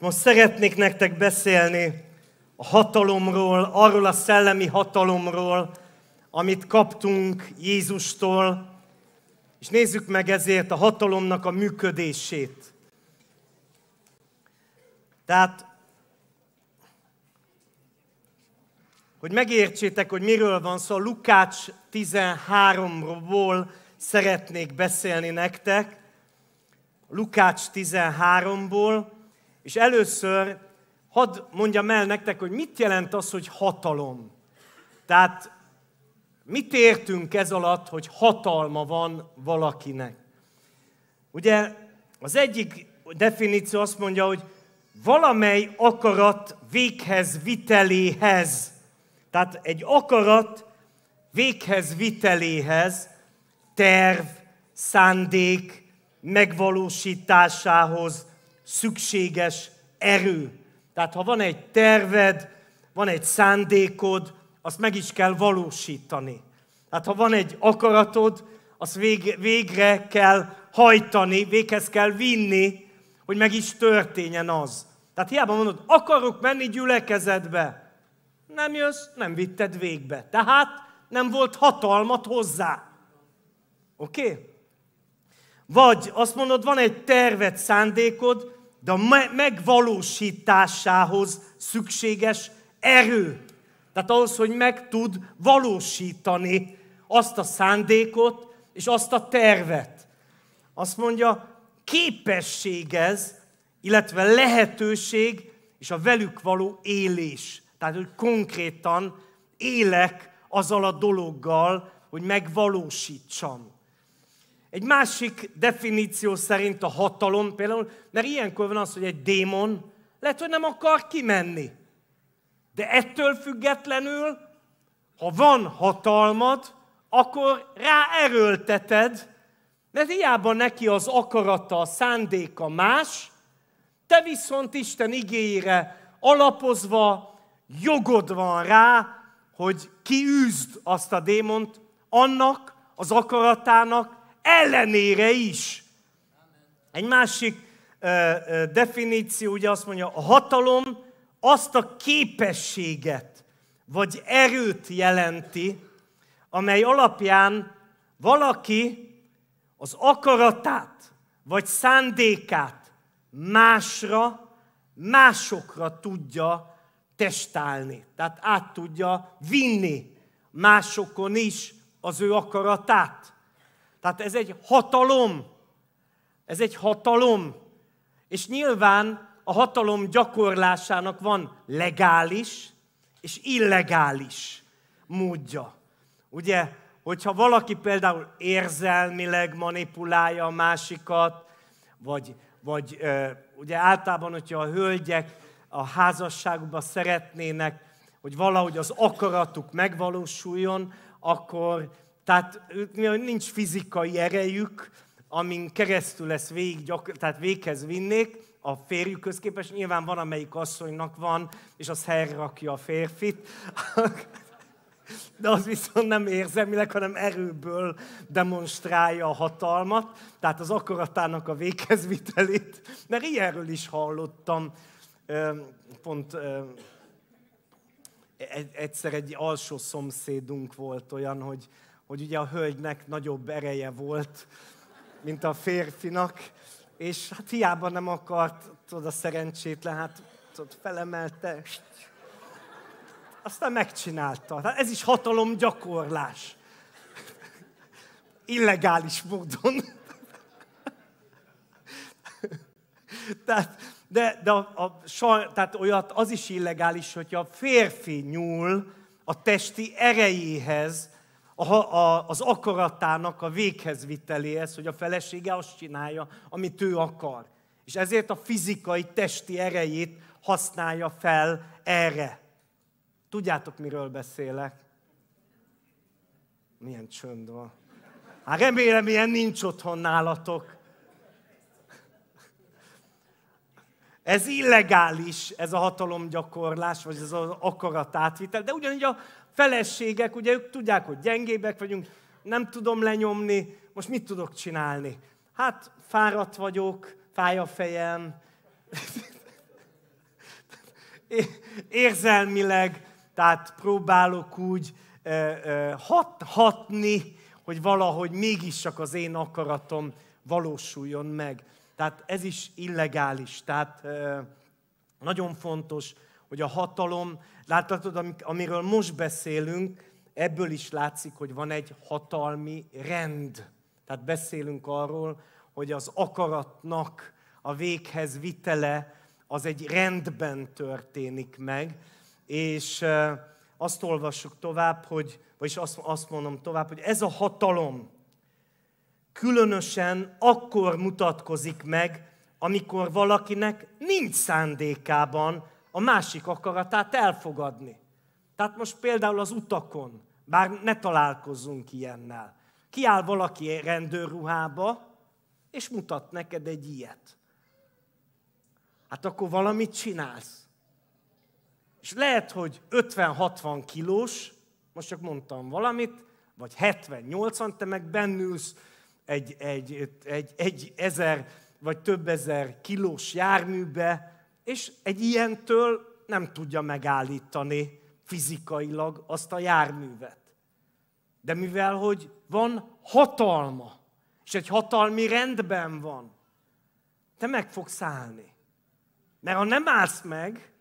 És most szeretnék nektek beszélni a hatalomról, arról a szellemi hatalomról, amit kaptunk Jézustól, és nézzük meg ezért a hatalomnak a működését. Tehát, hogy megértsétek, hogy miről van szó, Lukács 13-ból szeretnék beszélni nektek, Lukács 13-ból, és először hadd mondjam el nektek, hogy mit jelent az, hogy hatalom. Tehát mit értünk ez alatt, hogy hatalma van valakinek? Ugye az egyik definíció azt mondja, hogy valamely akarat véghez viteléhez. Tehát egy akarat véghez viteléhez, terv, szándék megvalósításához, szükséges erő. Tehát ha van egy terved, van egy szándékod, azt meg is kell valósítani. Tehát ha van egy akaratod, azt vég, végre kell hajtani, véghez kell vinni, hogy meg is történjen az. Tehát hiába mondod, akarok menni gyülekezetbe. Nem jössz, nem vitted végbe. Tehát nem volt hatalmat hozzá. Oké? Okay? Vagy azt mondod, van egy terved, szándékod, de a megvalósításához szükséges erő. Tehát ahhoz, hogy meg tud valósítani azt a szándékot és azt a tervet. Azt mondja, képesség ez, illetve lehetőség és a velük való élés. Tehát, hogy konkrétan élek azzal a dologgal, hogy megvalósítsam. Egy másik definíció szerint a hatalom például, mert ilyenkor van az, hogy egy démon lehet, hogy nem akar kimenni. De ettől függetlenül, ha van hatalmad, akkor ráerőlteted, mert hiába neki az akarata, a szándéka más, te viszont Isten igényére alapozva jogod van rá, hogy kiűzd azt a démont annak, az akaratának, ellenére is. Egy másik ö, ö, definíció ugye azt mondja, a hatalom azt a képességet vagy erőt jelenti, amely alapján valaki az akaratát vagy szándékát másra, másokra tudja testálni. Tehát át tudja vinni másokon is az ő akaratát. Tehát ez egy hatalom. Ez egy hatalom. És nyilván a hatalom gyakorlásának van legális és illegális módja. Ugye, hogyha valaki például érzelmileg manipulálja a másikat, vagy, vagy ugye általában, hogyha a hölgyek a házasságukban szeretnének, hogy valahogy az akaratuk megvalósuljon, akkor tehát nincs fizikai erejük, amin keresztül ezt végig, gyakor, tehát véghez vinnék, a férjük közképes, nyilván van, amelyik asszonynak van, és az herrakja a férfit, de az viszont nem érzelmileg, hanem erőből demonstrálja a hatalmat, tehát az akaratának a véghezvitelét, mert ilyenről is hallottam, pont e-, egyszer egy alsó szomszédunk volt olyan, hogy hogy ugye a hölgynek nagyobb ereje volt, mint a férfinak, és hát hiába nem akart, tudod, a szerencsétlen, hát tudod, felemelte, aztán megcsinálta. Hát ez is hatalomgyakorlás. Illegális módon. tehát, de, de a, a, saj, tehát olyat az is illegális, hogyha a férfi nyúl a testi erejéhez, a, a, az akaratának a véghez viteléhez, hogy a felesége azt csinálja, amit ő akar. És ezért a fizikai, testi erejét használja fel erre. Tudjátok, miről beszélek? Milyen csönd van. Hát remélem, ilyen nincs otthon nálatok. Ez illegális, ez a hatalomgyakorlás, vagy ez az akaratátvitel, de ugyanígy a, feleségek, ugye ők tudják, hogy gyengébek vagyunk, nem tudom lenyomni, most mit tudok csinálni? Hát fáradt vagyok, fáj a fejem, érzelmileg, tehát próbálok úgy hat, hatni, hogy valahogy mégis csak az én akaratom valósuljon meg. Tehát ez is illegális, tehát nagyon fontos, hogy a hatalom, láthatod, amiről most beszélünk, ebből is látszik, hogy van egy hatalmi rend. Tehát beszélünk arról, hogy az akaratnak a véghez vitele az egy rendben történik meg, és azt olvassuk tovább, hogy, vagyis azt, azt mondom tovább, hogy ez a hatalom különösen akkor mutatkozik meg, amikor valakinek nincs szándékában a másik akaratát elfogadni. Tehát most például az utakon, bár ne találkozzunk ilyennel. Kiáll valaki rendőrruhába, és mutat neked egy ilyet. Hát akkor valamit csinálsz. És lehet, hogy 50-60 kilós, most csak mondtam valamit, vagy 70-80, te meg bennülsz egy, egy, egy, egy ezer vagy több ezer kilós járműbe, és egy ilyentől nem tudja megállítani fizikailag azt a járművet. De mivel, hogy van hatalma, és egy hatalmi rendben van, te meg fogsz állni. Mert ha nem állsz meg,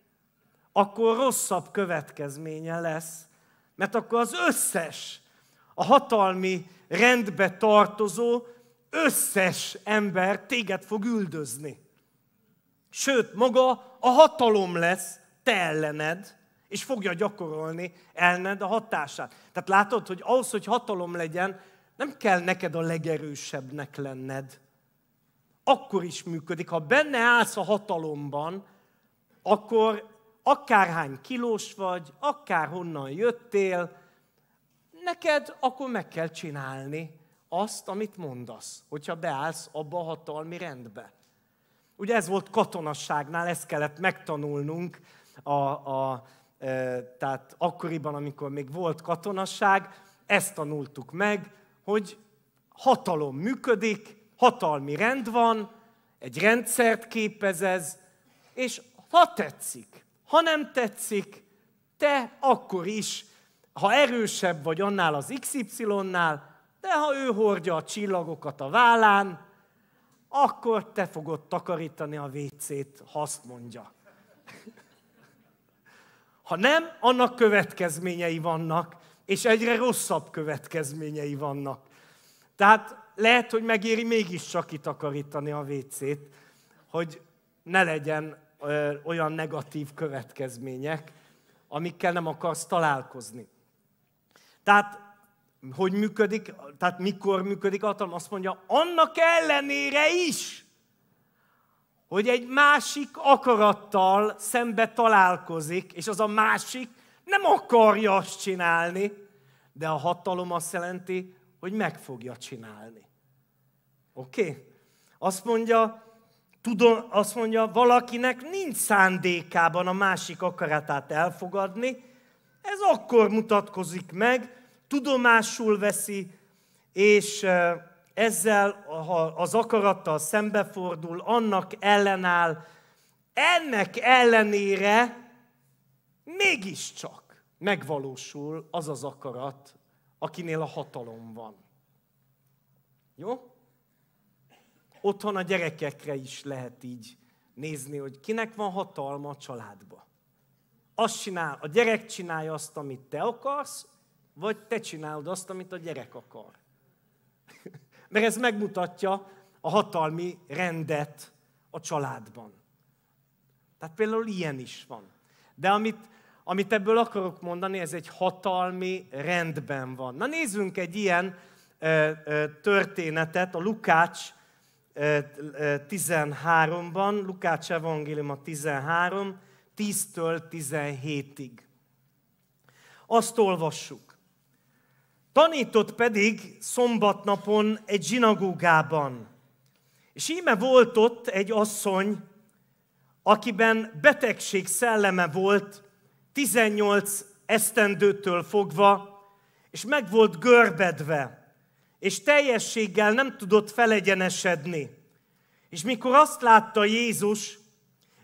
akkor rosszabb következménye lesz, mert akkor az összes, a hatalmi rendbe tartozó összes ember téged fog üldözni. Sőt, maga a hatalom lesz te ellened, és fogja gyakorolni ellened a hatását. Tehát látod, hogy ahhoz, hogy hatalom legyen, nem kell neked a legerősebbnek lenned. Akkor is működik. Ha benne állsz a hatalomban, akkor akárhány kilós vagy, akár honnan jöttél, neked akkor meg kell csinálni azt, amit mondasz, hogyha beállsz abba a hatalmi rendbe. Ugye ez volt katonasságnál, ezt kellett megtanulnunk, a, a, e, tehát akkoriban, amikor még volt katonasság, ezt tanultuk meg, hogy hatalom működik, hatalmi rend van, egy rendszert képez ez, és ha tetszik, ha nem tetszik, te akkor is, ha erősebb vagy annál az XY-nál, de ha ő hordja a csillagokat a vállán, akkor te fogod takarítani a vécét, ha azt mondja. Ha nem, annak következményei vannak, és egyre rosszabb következményei vannak. Tehát lehet, hogy megéri mégiscsak kitakarítani a vécét, hogy ne legyen olyan negatív következmények, amikkel nem akarsz találkozni. Tehát hogy működik, tehát mikor működik a hatalom, azt mondja, annak ellenére is, hogy egy másik akarattal szembe találkozik, és az a másik nem akarja azt csinálni, de a hatalom azt jelenti, hogy meg fogja csinálni. Oké? Okay? Azt mondja, tudom, azt mondja, valakinek nincs szándékában a másik akaratát elfogadni, ez akkor mutatkozik meg, tudomásul veszi, és ezzel az akarattal szembefordul, annak ellenáll. Ennek ellenére mégiscsak megvalósul az az akarat, akinél a hatalom van. Jó? Otthon a gyerekekre is lehet így nézni, hogy kinek van hatalma a családba. Azt csinál, a gyerek csinálja azt, amit te akarsz, vagy te csinálod azt, amit a gyerek akar. Mert ez megmutatja a hatalmi rendet a családban. Tehát például ilyen is van. De amit, amit ebből akarok mondani, ez egy hatalmi rendben van. Na nézzünk egy ilyen ö, ö, történetet a Lukács 13-ban, Lukács a 13, 10-től 17-ig. Azt olvassuk. Tanított pedig szombatnapon egy zsinagógában. És íme volt ott egy asszony, akiben betegség szelleme volt, 18 esztendőtől fogva, és meg volt görbedve, és teljességgel nem tudott felegyenesedni. És mikor azt látta Jézus,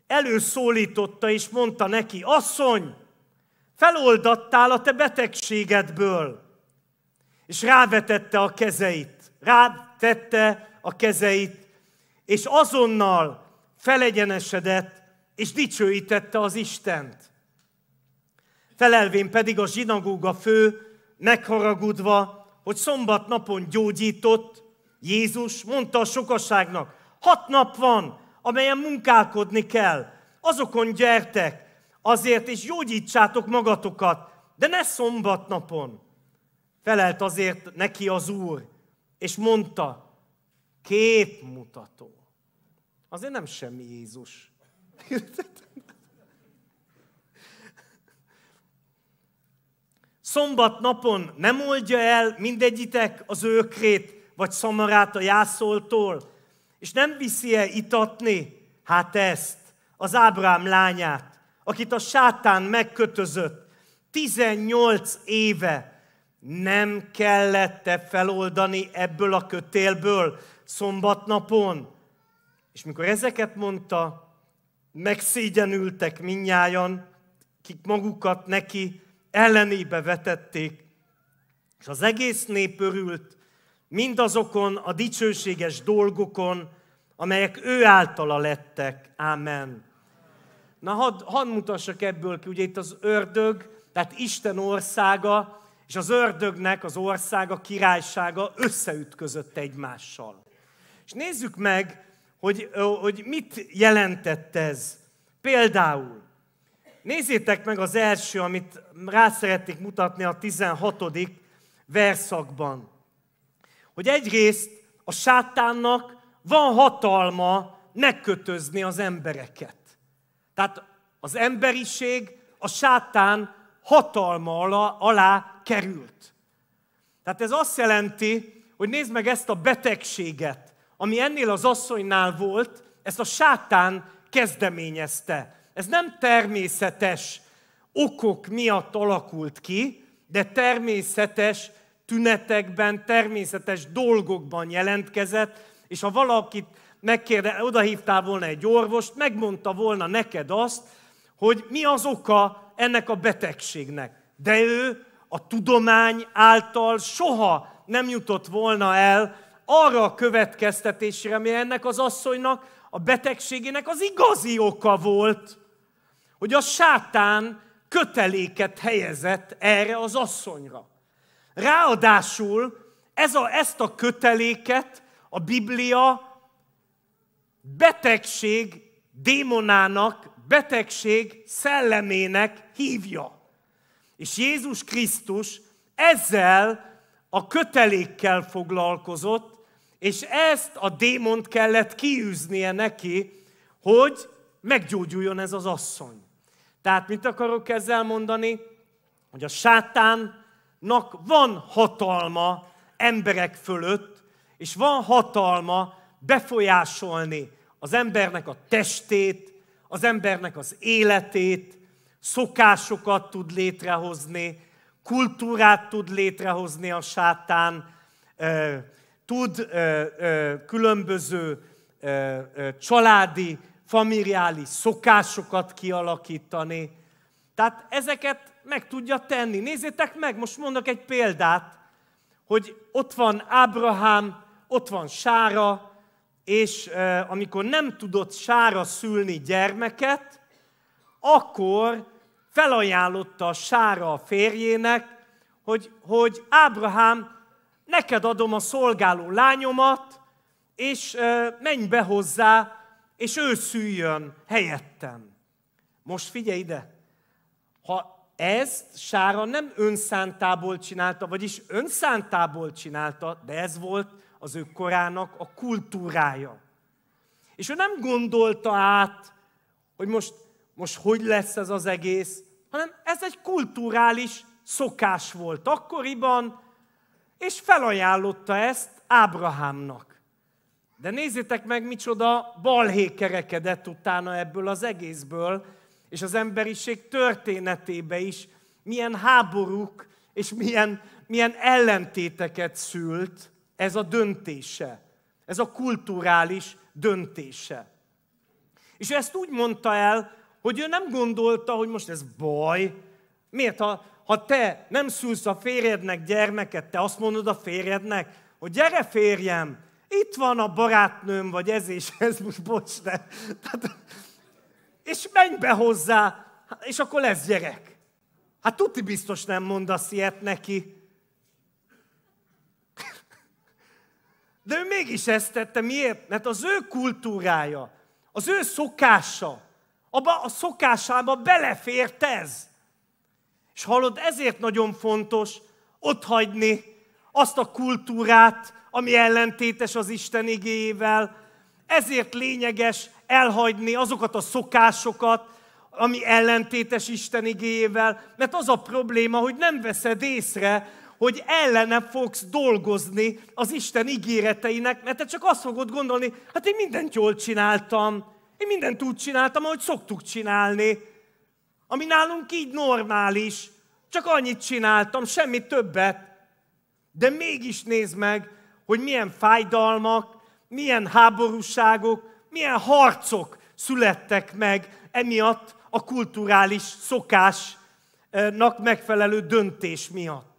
előszólította és mondta neki, asszony, feloldattál a te betegségedből és rávetette a kezeit, rátette a kezeit, és azonnal felegyenesedett, és dicsőítette az Istent. Felelvén pedig a zsinagóga fő, megharagudva, hogy szombat napon gyógyított, Jézus mondta a sokasságnak, hat nap van, amelyen munkálkodni kell, azokon gyertek, azért és gyógyítsátok magatokat, de ne szombatnapon, Felelt azért neki az Úr, és mondta, képmutató. Azért nem semmi Jézus. Szombat napon nem oldja el mindegyitek az őkrét, vagy szamarát a jászoltól, és nem viszi el itatni, hát ezt, az Ábrám lányát, akit a sátán megkötözött, 18 éve nem kellette feloldani ebből a kötélből szombatnapon? És mikor ezeket mondta, megszégyenültek minnyájan, kik magukat neki ellenébe vetették, és az egész nép örült mindazokon a dicsőséges dolgokon, amelyek ő általa lettek. Ámen. Na, hadd had mutassak ebből ki, ugye itt az ördög, tehát Isten országa, és az ördögnek az országa, királysága összeütközött egymással. És nézzük meg, hogy, hogy mit jelentett ez. Például, nézzétek meg az első, amit rá szeretnék mutatni a 16. verszakban. Hogy egyrészt a sátánnak van hatalma megkötözni az embereket. Tehát az emberiség, a sátán hatalma alá, alá került. Tehát ez azt jelenti, hogy nézd meg ezt a betegséget, ami ennél az asszonynál volt, ezt a sátán kezdeményezte. Ez nem természetes okok miatt alakult ki, de természetes tünetekben, természetes dolgokban jelentkezett, és ha valakit megkérde, oda hívtál volna egy orvost, megmondta volna neked azt, hogy mi az oka ennek a betegségnek. De ő a tudomány által soha nem jutott volna el arra a következtetésre, ami ennek az asszonynak a betegségének az igazi oka volt, hogy a sátán köteléket helyezett erre az asszonyra. Ráadásul ez a, ezt a köteléket a Biblia betegség démonának betegség szellemének hívja. És Jézus Krisztus ezzel a kötelékkel foglalkozott, és ezt a démont kellett kiűznie neki, hogy meggyógyuljon ez az asszony. Tehát mit akarok ezzel mondani? Hogy a sátánnak van hatalma emberek fölött, és van hatalma befolyásolni az embernek a testét, az embernek az életét, szokásokat tud létrehozni, kultúrát tud létrehozni a sátán, tud különböző családi, familiális szokásokat kialakítani. Tehát ezeket meg tudja tenni. Nézzétek meg, most mondok egy példát, hogy ott van Ábrahám, ott van Sára, és amikor nem tudott sára szülni gyermeket, akkor felajánlotta a sára a férjének, hogy, hogy Ábrahám, neked adom a szolgáló lányomat, és menj be hozzá, és ő szüljön helyettem. Most figyelj ide, ha ezt Sára nem önszántából csinálta, vagyis önszántából csinálta, de ez volt az ő korának a kultúrája. És ő nem gondolta át, hogy most, most hogy lesz ez az egész, hanem ez egy kulturális szokás volt akkoriban, és felajánlotta ezt Ábrahámnak. De nézzétek meg, micsoda balhé kerekedett utána ebből az egészből, és az emberiség történetébe is milyen háborúk és milyen, milyen ellentéteket szült, ez a döntése. Ez a kulturális döntése. És ő ezt úgy mondta el, hogy ő nem gondolta, hogy most ez baj. Miért? Ha, ha te nem szülsz a férjednek gyermeket, te azt mondod a férjednek, hogy gyere férjem, itt van a barátnőm, vagy ez és ez, most bocs, de. Tehát, és menj be hozzá, és akkor lesz gyerek. Hát tuti biztos nem mondasz ilyet neki. De ő mégis ezt tette. Miért? Mert az ő kultúrája, az ő szokása, abba a szokásába belefért ez. És hallod, ezért nagyon fontos ott hagyni azt a kultúrát, ami ellentétes az Isten igéjével. Ezért lényeges elhagyni azokat a szokásokat, ami ellentétes Isten igéjével, mert az a probléma, hogy nem veszed észre, hogy ellene fogsz dolgozni az Isten ígéreteinek, mert te csak azt fogod gondolni, hát én mindent jól csináltam, én mindent úgy csináltam, ahogy szoktuk csinálni, ami nálunk így normális, csak annyit csináltam, semmi többet. De mégis nézd meg, hogy milyen fájdalmak, milyen háborúságok, milyen harcok születtek meg emiatt a kulturális szokásnak megfelelő döntés miatt.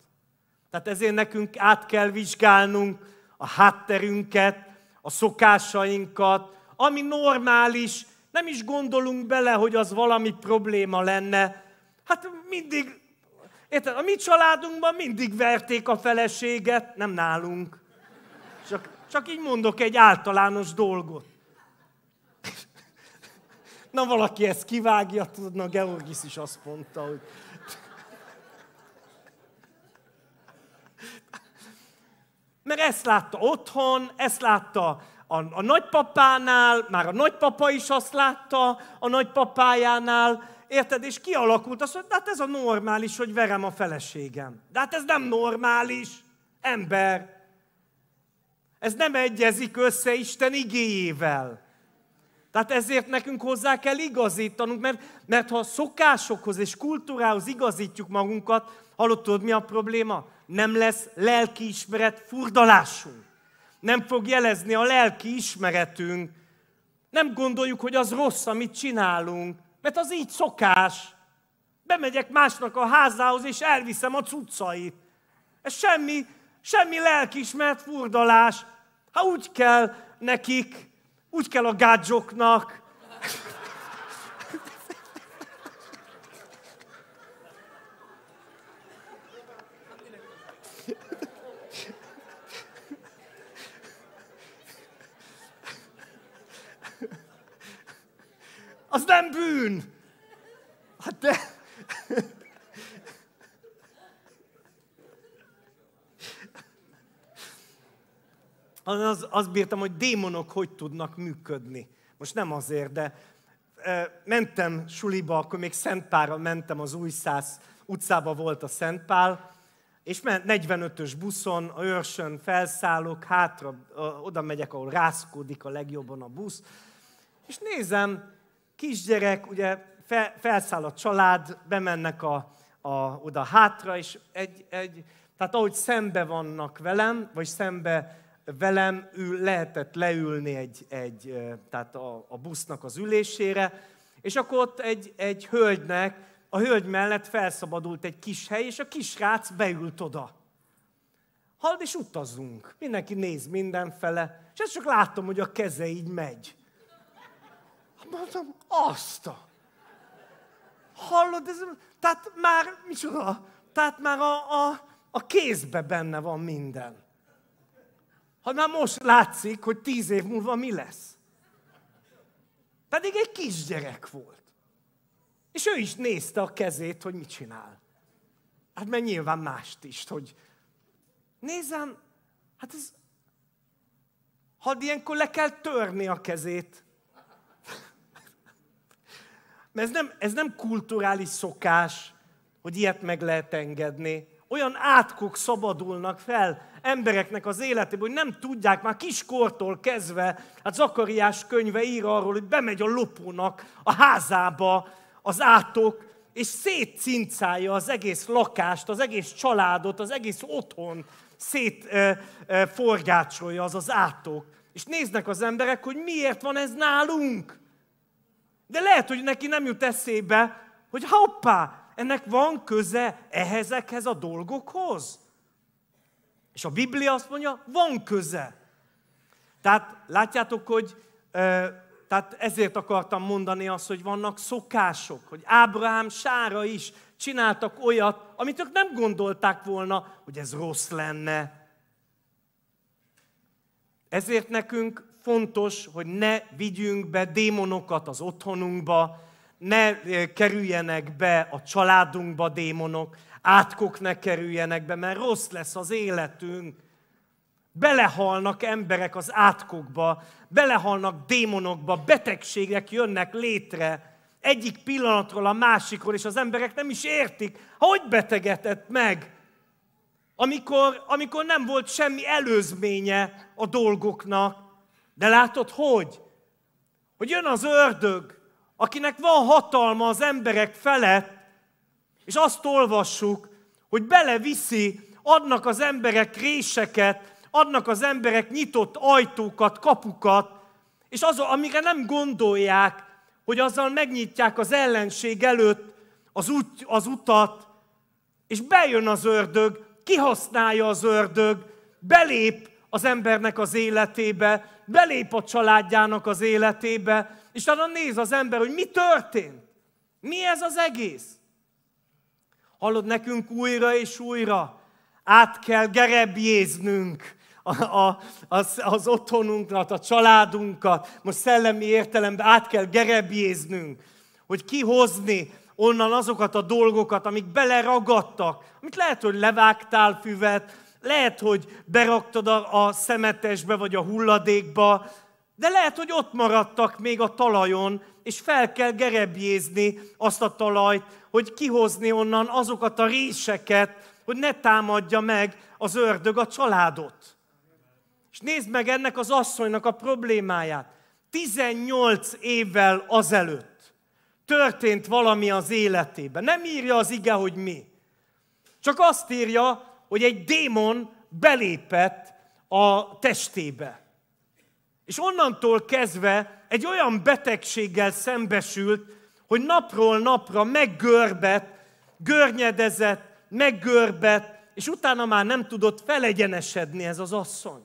Tehát ezért nekünk át kell vizsgálnunk a hátterünket, a szokásainkat, ami normális, nem is gondolunk bele, hogy az valami probléma lenne. Hát mindig, érted, a mi családunkban mindig verték a feleséget, nem nálunk. Csak, csak így mondok egy általános dolgot. Na valaki ezt kivágja, tudna, Georgis is azt mondta, hogy Mert ezt látta otthon, ezt látta a, a nagypapánál, már a nagypapa is azt látta a nagypapájánál, érted? És kialakult az, hogy hát ez a normális, hogy verem a feleségem. De hát ez nem normális, ember. Ez nem egyezik össze Isten igéjével. Tehát ezért nekünk hozzá kell igazítanunk, mert, mert ha a szokásokhoz és kultúrához igazítjuk magunkat, hallottad mi a probléma? nem lesz lelkiismeret furdalásunk. Nem fog jelezni a lelki ismeretünk. Nem gondoljuk, hogy az rossz, amit csinálunk, mert az így szokás. Bemegyek másnak a házához, és elviszem a cuccait. Ez semmi, semmi lelkiismeret furdalás. Ha úgy kell nekik, úgy kell a gádzsoknak, az nem bűn. Hát de... Az, az, azt bírtam, hogy démonok hogy tudnak működni. Most nem azért, de e, mentem suliba, akkor még Szentpárra mentem, az Újszász utcába volt a Szentpál, és 45-ös buszon, a őrsön felszállok, hátra, oda megyek, ahol rászkódik a legjobban a busz, és nézem, kisgyerek, ugye fe, felszáll a család, bemennek a, a, oda hátra, és egy, egy, tehát ahogy szembe vannak velem, vagy szembe velem ül, lehetett leülni egy, egy tehát a, a busznak az ülésére, és akkor ott egy, egy hölgynek, a hölgy mellett felszabadult egy kis hely, és a kisrác beült oda. Hald, és utazunk. Mindenki néz mindenfele. És ezt csak látom, hogy a keze így megy. Mondtam, azt a... Hallod, ez, tehát már, micsoda, tehát már a, a, a kézbe benne van minden. Ha már most látszik, hogy tíz év múlva mi lesz. Pedig egy kisgyerek volt. És ő is nézte a kezét, hogy mit csinál. Hát mert nyilván mást is, hogy nézem, hát ez, hadd ilyenkor le kell törni a kezét, mert ez nem, ez nem kulturális szokás, hogy ilyet meg lehet engedni. Olyan átkok szabadulnak fel embereknek az életéből, hogy nem tudják már kiskortól kezdve, hát Zakariás könyve ír arról, hogy bemegy a lopónak a házába az átok, és szétcincálja az egész lakást, az egész családot, az egész otthon szétforgácsolja az az átok. És néznek az emberek, hogy miért van ez nálunk. De lehet, hogy neki nem jut eszébe, hogy hoppá, ennek van köze ehhezekhez a dolgokhoz. És a Biblia azt mondja, van köze. Tehát látjátok, hogy tehát ezért akartam mondani azt, hogy vannak szokások, hogy Ábrahám sára is csináltak olyat, amit ők nem gondolták volna, hogy ez rossz lenne. Ezért nekünk fontos, hogy ne vigyünk be démonokat az otthonunkba, ne eh, kerüljenek be a családunkba démonok, átkok ne kerüljenek be, mert rossz lesz az életünk. Belehalnak emberek az átkokba, belehalnak démonokba, betegségek jönnek létre egyik pillanatról a másikról, és az emberek nem is értik, hogy betegedett meg, amikor, amikor nem volt semmi előzménye a dolgoknak, de látod, hogy? Hogy jön az ördög, akinek van hatalma az emberek felett, és azt olvassuk, hogy beleviszi, adnak az emberek réseket, adnak az emberek nyitott ajtókat, kapukat, és az, amire nem gondolják, hogy azzal megnyitják az ellenség előtt az, út, az utat, és bejön az ördög, kihasználja az ördög, belép az embernek az életébe, belép a családjának az életébe, és talán néz az ember, hogy mi történt. Mi ez az egész? Hallod, nekünk újra és újra át kell gerebjéznünk a, a, az, az otthonunkat, a családunkat, most szellemi értelemben át kell gerebjéznünk, hogy kihozni onnan azokat a dolgokat, amik beleragadtak, amit lehet, hogy levágtál füvet, lehet, hogy beraktad a, a szemetesbe vagy a hulladékba, de lehet, hogy ott maradtak még a talajon, és fel kell gerebjézni azt a talajt, hogy kihozni onnan azokat a réseket, hogy ne támadja meg az ördög a családot. És nézd meg ennek az asszonynak a problémáját. 18 évvel azelőtt történt valami az életében. Nem írja az ige, hogy mi. Csak azt írja, hogy egy démon belépett a testébe. És onnantól kezdve egy olyan betegséggel szembesült, hogy napról napra meggörbet, görnyedezett, meggörbet, és utána már nem tudott felegyenesedni ez az asszony.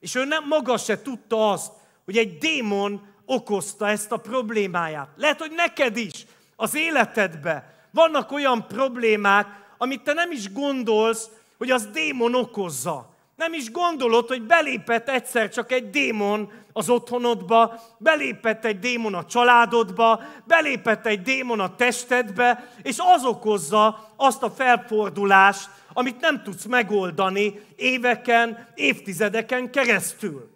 És ő nem, maga se tudta azt, hogy egy démon okozta ezt a problémáját. Lehet, hogy neked is, az életedbe vannak olyan problémák, amit te nem is gondolsz, hogy az démon okozza. Nem is gondolod, hogy belépett egyszer csak egy démon az otthonodba, belépett egy démon a családodba, belépett egy démon a testedbe, és az okozza azt a felfordulást, amit nem tudsz megoldani éveken, évtizedeken keresztül.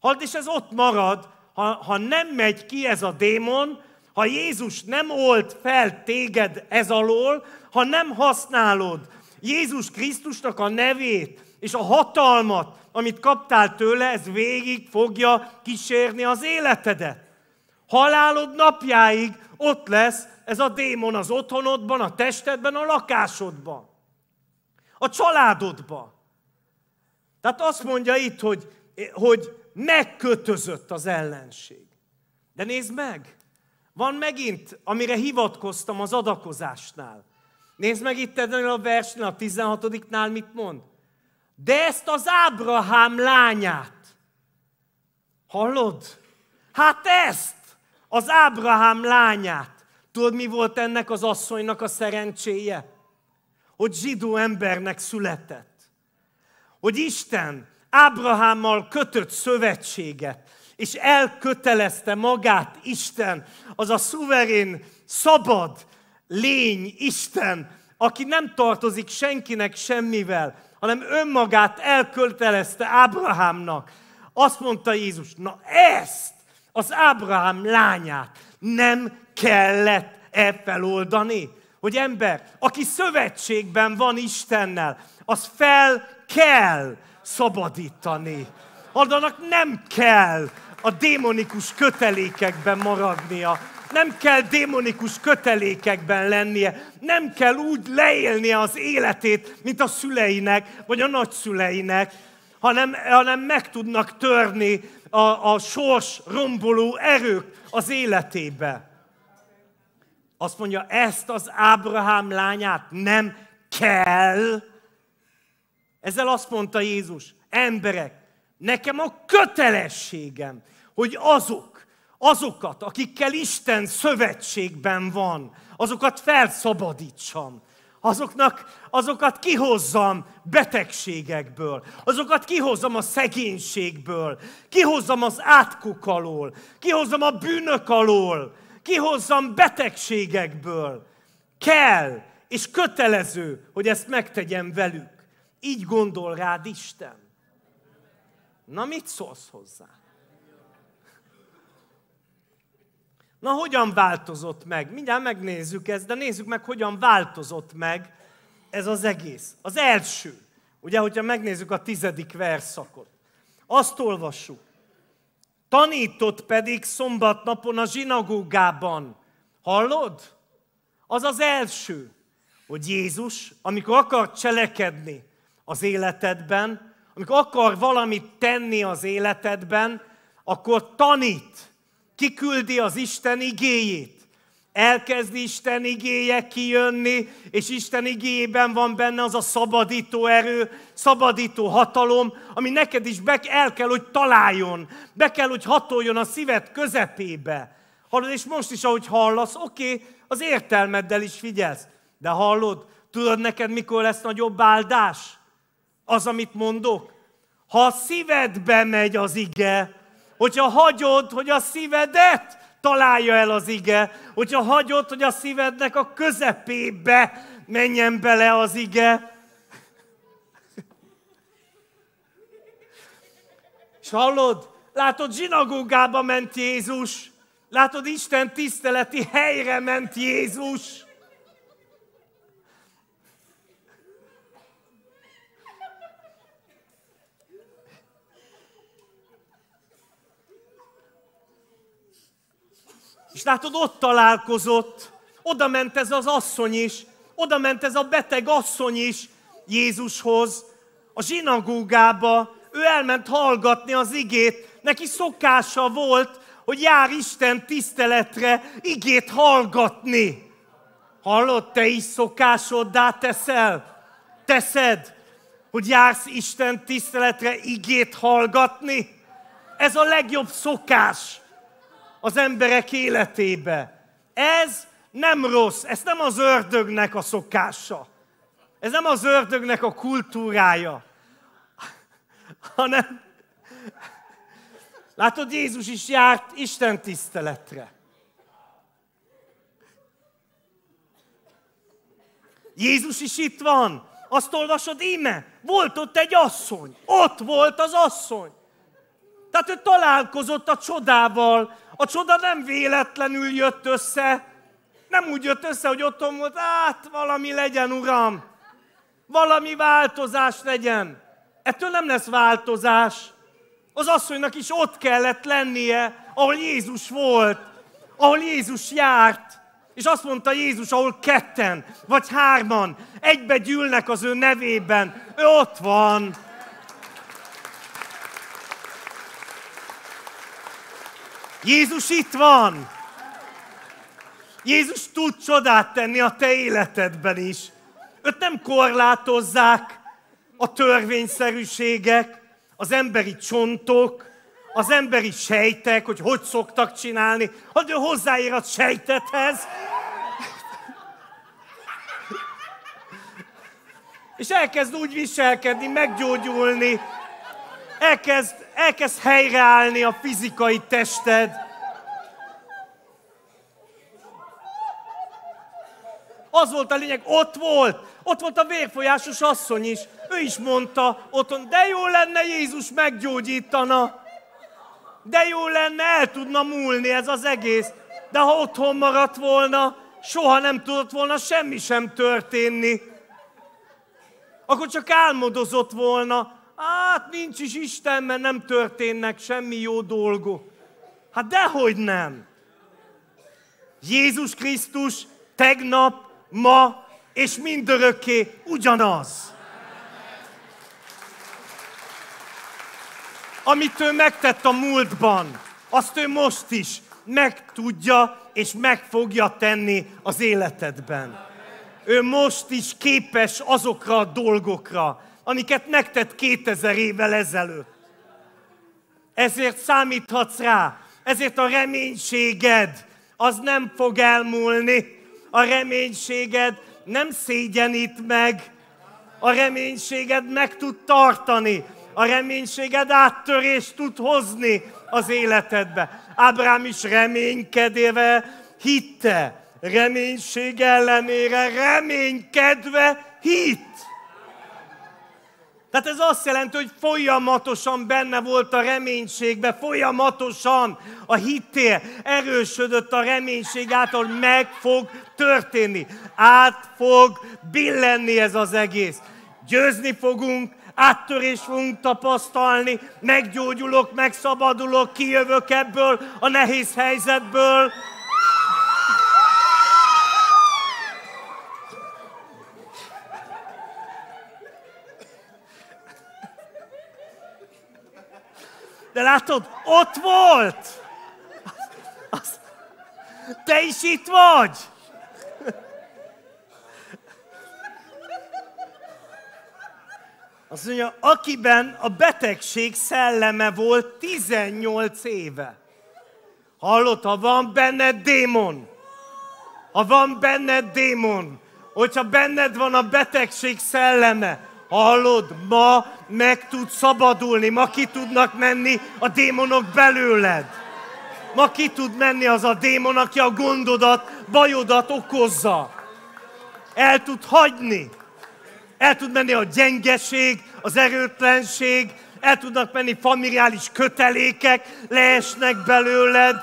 Halt, és ez ott marad, ha, ha nem megy ki ez a démon, ha Jézus nem old fel téged ez alól, ha nem használod Jézus Krisztusnak a nevét és a hatalmat, amit kaptál tőle, ez végig fogja kísérni az életedet. Halálod napjáig ott lesz ez a démon az otthonodban, a testedben, a lakásodban, a családodban. Tehát azt mondja itt, hogy, hogy megkötözött az ellenség. De nézd meg, van megint, amire hivatkoztam az adakozásnál. Nézd meg itt ezen a versen, a 16-nál mit mond. De ezt az Ábrahám lányát. Hallod? Hát ezt, az Ábrahám lányát. Tudod, mi volt ennek az asszonynak a szerencséje? Hogy zsidó embernek született. Hogy Isten Ábrahámmal kötött szövetséget, és elkötelezte magát Isten, az a szuverén, szabad, lény, Isten, aki nem tartozik senkinek semmivel, hanem önmagát elköltelezte Ábrahámnak. Azt mondta Jézus, na ezt, az Ábrahám lányát nem kellett e feloldani, hogy ember, aki szövetségben van Istennel, az fel kell szabadítani. Adanak nem kell a démonikus kötelékekben maradnia, nem kell démonikus kötelékekben lennie, nem kell úgy leélnie az életét, mint a szüleinek, vagy a nagyszüleinek, hanem, hanem meg tudnak törni a, a sors romboló erők az életébe. Azt mondja, ezt az Ábrahám lányát nem kell. Ezzel azt mondta Jézus, emberek, nekem a kötelességem, hogy azok, azokat, akikkel Isten szövetségben van, azokat felszabadítsam. Azoknak, azokat kihozzam betegségekből, azokat kihozzam a szegénységből, kihozzam az átkok alól, kihozzam a bűnök alól, kihozzam betegségekből. Kell és kötelező, hogy ezt megtegyem velük. Így gondol rád Isten. Na mit szólsz hozzá? Na, hogyan változott meg? Mindjárt megnézzük ezt, de nézzük meg, hogyan változott meg ez az egész. Az első, ugye, hogyha megnézzük a tizedik verszakot. Azt olvassuk. Tanított pedig szombatnapon a zsinagógában. Hallod? Az az első, hogy Jézus, amikor akar cselekedni az életedben, amikor akar valamit tenni az életedben, akkor tanít kiküldi az Isten igéjét. Elkezd Isten igéje kijönni, és Isten igéjében van benne az a szabadító erő, szabadító hatalom, ami neked is be, el kell, hogy találjon, be kell, hogy hatoljon a szíved közepébe. Hallod, és most is, ahogy hallasz, oké, okay, az értelmeddel is figyelsz. De hallod, tudod neked, mikor lesz nagyobb áldás? Az, amit mondok? Ha a szívedbe megy az ige, hogyha hagyod, hogy a szívedet találja el az ige, hogyha hagyod, hogy a szívednek a közepébe menjen bele az ige. És hallod? Látod, zsinagógába ment Jézus. Látod, Isten tiszteleti helyre ment Jézus. És látod, ott találkozott, oda ment ez az asszony is, oda ment ez a beteg asszony is Jézushoz, a zsinagógába, ő elment hallgatni az igét, neki szokása volt, hogy jár Isten tiszteletre igét hallgatni. Hallod, te is szokásoddá teszel? Teszed, hogy jársz Isten tiszteletre igét hallgatni? Ez a legjobb szokás az emberek életébe. Ez nem rossz, ez nem az ördögnek a szokása. Ez nem az ördögnek a kultúrája, hanem látod, Jézus is járt Isten tiszteletre. Jézus is itt van. Azt olvasod, íme, volt ott egy asszony. Ott volt az asszony. Tehát ő találkozott a csodával. A csoda nem véletlenül jött össze. Nem úgy jött össze, hogy otthon volt, hát valami legyen, uram. Valami változás legyen. Ettől nem lesz változás. Az asszonynak is ott kellett lennie, ahol Jézus volt, ahol Jézus járt. És azt mondta Jézus, ahol ketten vagy hárman egybe gyűlnek az ő nevében, ő ott van. Jézus itt van! Jézus tud csodát tenni a te életedben is. Őt nem korlátozzák a törvényszerűségek, az emberi csontok, az emberi sejtek, hogy hogy szoktak csinálni, ha ő hozzáér a sejtethez. És elkezd úgy viselkedni, meggyógyulni, elkezd elkezd helyreállni a fizikai tested. Az volt a lényeg, ott volt, ott volt a vérfolyásos asszony is. Ő is mondta otthon, de jó lenne Jézus meggyógyítana. De jó lenne, el tudna múlni ez az egész. De ha otthon maradt volna, soha nem tudott volna semmi sem történni. Akkor csak álmodozott volna, Hát nincs is Isten, mert nem történnek semmi jó dolgok. Hát dehogy nem. Jézus Krisztus tegnap, ma és mindörökké ugyanaz. Amit ő megtett a múltban, azt ő most is meg tudja és meg fogja tenni az életedben. Ő most is képes azokra a dolgokra, amiket megtett 2000 évvel ezelőtt. Ezért számíthatsz rá, ezért a reménységed az nem fog elmúlni. A reménységed nem szégyenít meg, a reménységed meg tud tartani, a reménységed áttörést tud hozni az életedbe. Ábrám is reménykedéve hitte, reménység ellenére reménykedve hitte. Tehát ez azt jelenti, hogy folyamatosan benne volt a reménységbe, folyamatosan a hittél erősödött a reménység által, hogy meg fog történni. Át fog billenni ez az egész. Győzni fogunk, áttörés fogunk tapasztalni, meggyógyulok, megszabadulok, kijövök ebből a nehéz helyzetből, De látod, ott volt! Az, te is itt vagy! Azt mondja, akiben a betegség szelleme volt 18 éve. Hallott, ha van benned démon, ha van benned démon, hogyha benned van a betegség szelleme, Hallod, ma meg tud szabadulni, ma ki tudnak menni a démonok belőled. Ma ki tud menni az a démon, aki a gondodat, bajodat okozza. El tud hagyni. El tud menni a gyengeség, az erőtlenség, el tudnak menni familiális kötelékek, leesnek belőled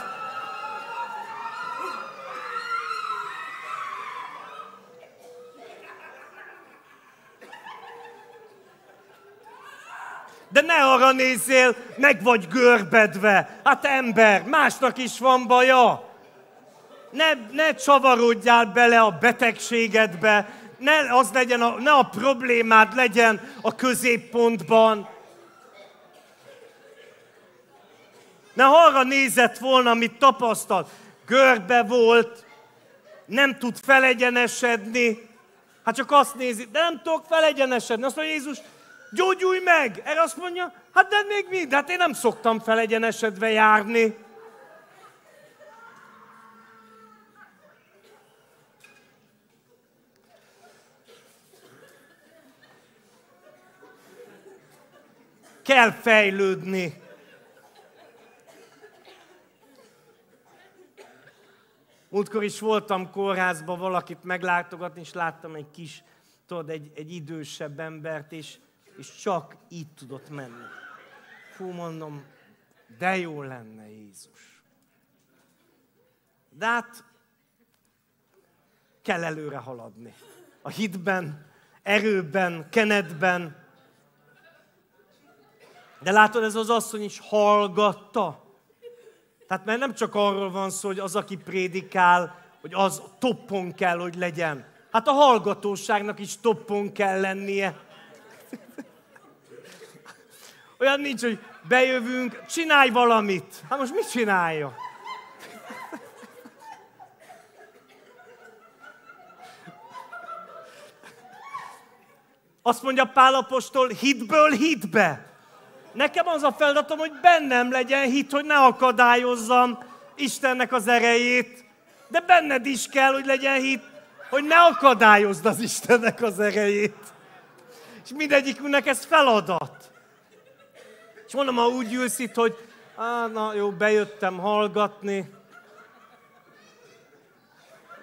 De ne arra nézzél, meg vagy görbedve. Hát ember, másnak is van baja. Ne, ne csavarodjál bele a betegségedbe, ne, az legyen a, ne a problémád legyen a középpontban. Ne arra nézett volna, amit tapasztalt. Görbe volt, nem tud felegyenesedni. Hát csak azt nézi, de nem tudok felegyenesedni. Azt mondja Jézus, gyógyulj meg! Erre azt mondja, hát de még mi? De hát én nem szoktam egyenesedve járni. Kell fejlődni. Múltkor is voltam kórházban valakit meglátogatni, és láttam egy kis, tudod, egy, egy idősebb embert, és és csak így tudott menni. Fú, mondom, de jó lenne Jézus. De hát kell előre haladni. A hitben, erőben, kenetben. De látod, ez az asszony is hallgatta. Tehát mert nem csak arról van szó, hogy az, aki prédikál, hogy az toppon kell, hogy legyen. Hát a hallgatóságnak is toppon kell lennie. Olyan nincs, hogy bejövünk, csinálj valamit. Hát most mit csinálja? Azt mondja Pálapostól, hitből hitbe. Nekem az a feladatom, hogy bennem legyen hit, hogy ne akadályozzam Istennek az erejét. De benned is kell, hogy legyen hit, hogy ne akadályozd az Istennek az erejét. És mindegyikünknek ez feladat. És mondom, ha úgy ülsz itt, hogy á, na jó, bejöttem hallgatni,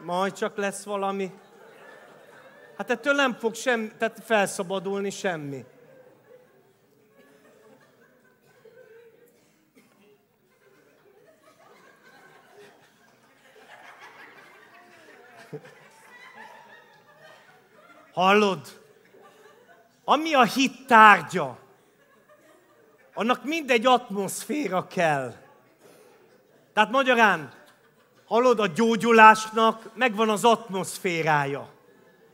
majd csak lesz valami. Hát ettől nem fog sem, tehát felszabadulni semmi. Hallod? Ami a hit tárgya, annak mindegy atmoszféra kell. Tehát magyarán, hallod, a gyógyulásnak megvan az atmoszférája.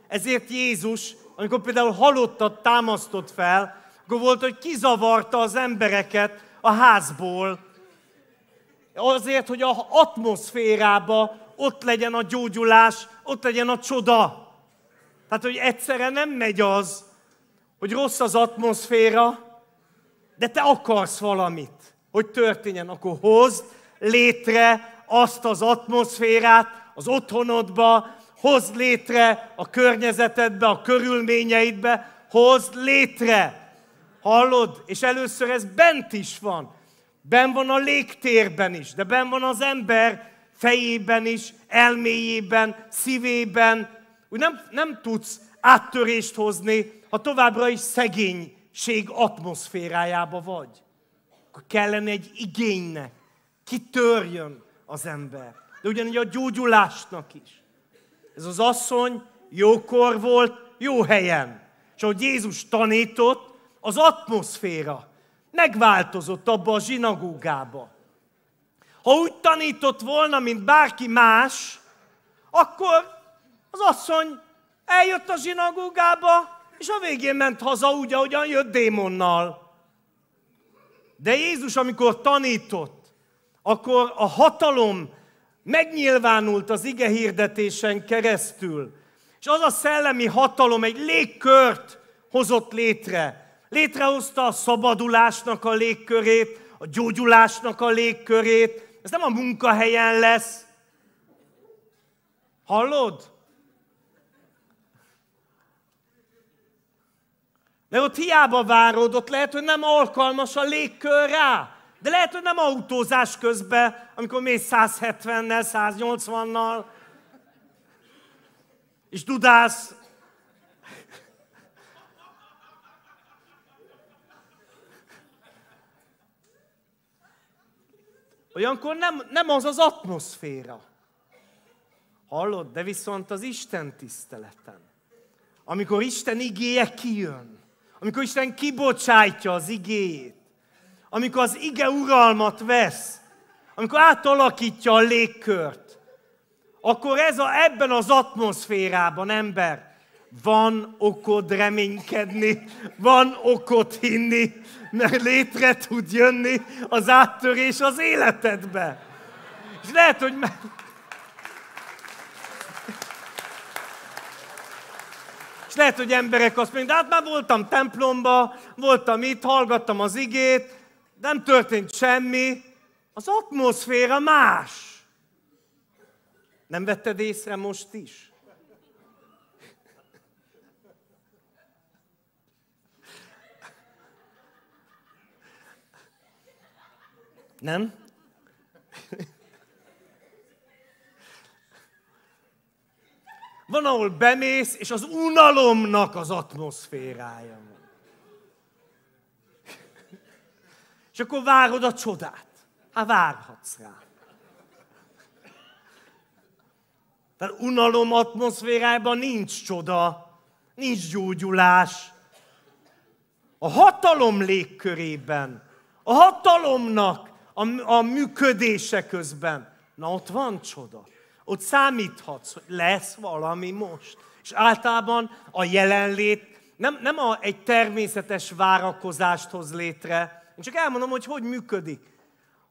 Ezért Jézus, amikor például halottat támasztott fel, akkor volt, hogy kizavarta az embereket a házból, azért, hogy a atmoszférába ott legyen a gyógyulás, ott legyen a csoda. Tehát, hogy egyszerre nem megy az, hogy rossz az atmoszféra, de te akarsz valamit, hogy történjen, akkor hozd létre azt az atmoszférát az otthonodba, hozd létre a környezetedbe, a körülményeidbe, hozd létre. Hallod? És először ez bent is van. Ben van a légtérben is, de ben van az ember fejében is, elméjében, szívében. Úgy nem, nem tudsz áttörést hozni, ha továbbra is szegény igénység atmoszférájába vagy. Akkor kellene egy igénynek, kitörjön az ember. De ugyanúgy a gyógyulásnak is. Ez az asszony jókor volt, jó helyen. És ahogy Jézus tanított, az atmoszféra megváltozott abba a zsinagógába. Ha úgy tanított volna, mint bárki más, akkor az asszony eljött a zsinagógába, és a végén ment haza úgy, ahogyan jött démonnal. De Jézus, amikor tanított, akkor a hatalom megnyilvánult az ige hirdetésen keresztül. És az a szellemi hatalom egy légkört hozott létre. Létrehozta a szabadulásnak a légkörét, a gyógyulásnak a légkörét. Ez nem a munkahelyen lesz. Hallod? De ott hiába várod, ott lehet, hogy nem alkalmas a légkör rá. De lehet, hogy nem autózás közben, amikor mész 170-nel, 180-nal, és dudász. Olyankor nem, nem az az atmoszféra. Hallod? De viszont az Isten tiszteleten. Amikor Isten igéje kijön, amikor Isten kibocsátja az igéjét, amikor az ige uralmat vesz, amikor átalakítja a légkört, akkor ez a, ebben az atmoszférában, ember, van okod reménykedni, van okod hinni, mert létre tud jönni az áttörés az életedbe. És lehet, hogy meg, És lehet, hogy emberek azt mondják, de hát már voltam templomba, voltam itt, hallgattam az igét, nem történt semmi. Az atmoszféra más. Nem vetted észre most is? Nem? Van, ahol bemész, és az unalomnak az atmoszférája van. És akkor várod a csodát. Hát várhatsz rá. Tehát unalom atmoszférájában nincs csoda, nincs gyógyulás. A hatalom légkörében, a hatalomnak a, a működése közben, na ott van csoda. Ott számíthatsz, hogy lesz valami most. És általában a jelenlét nem, nem a, egy természetes várakozást hoz létre. Én csak elmondom, hogy hogy működik.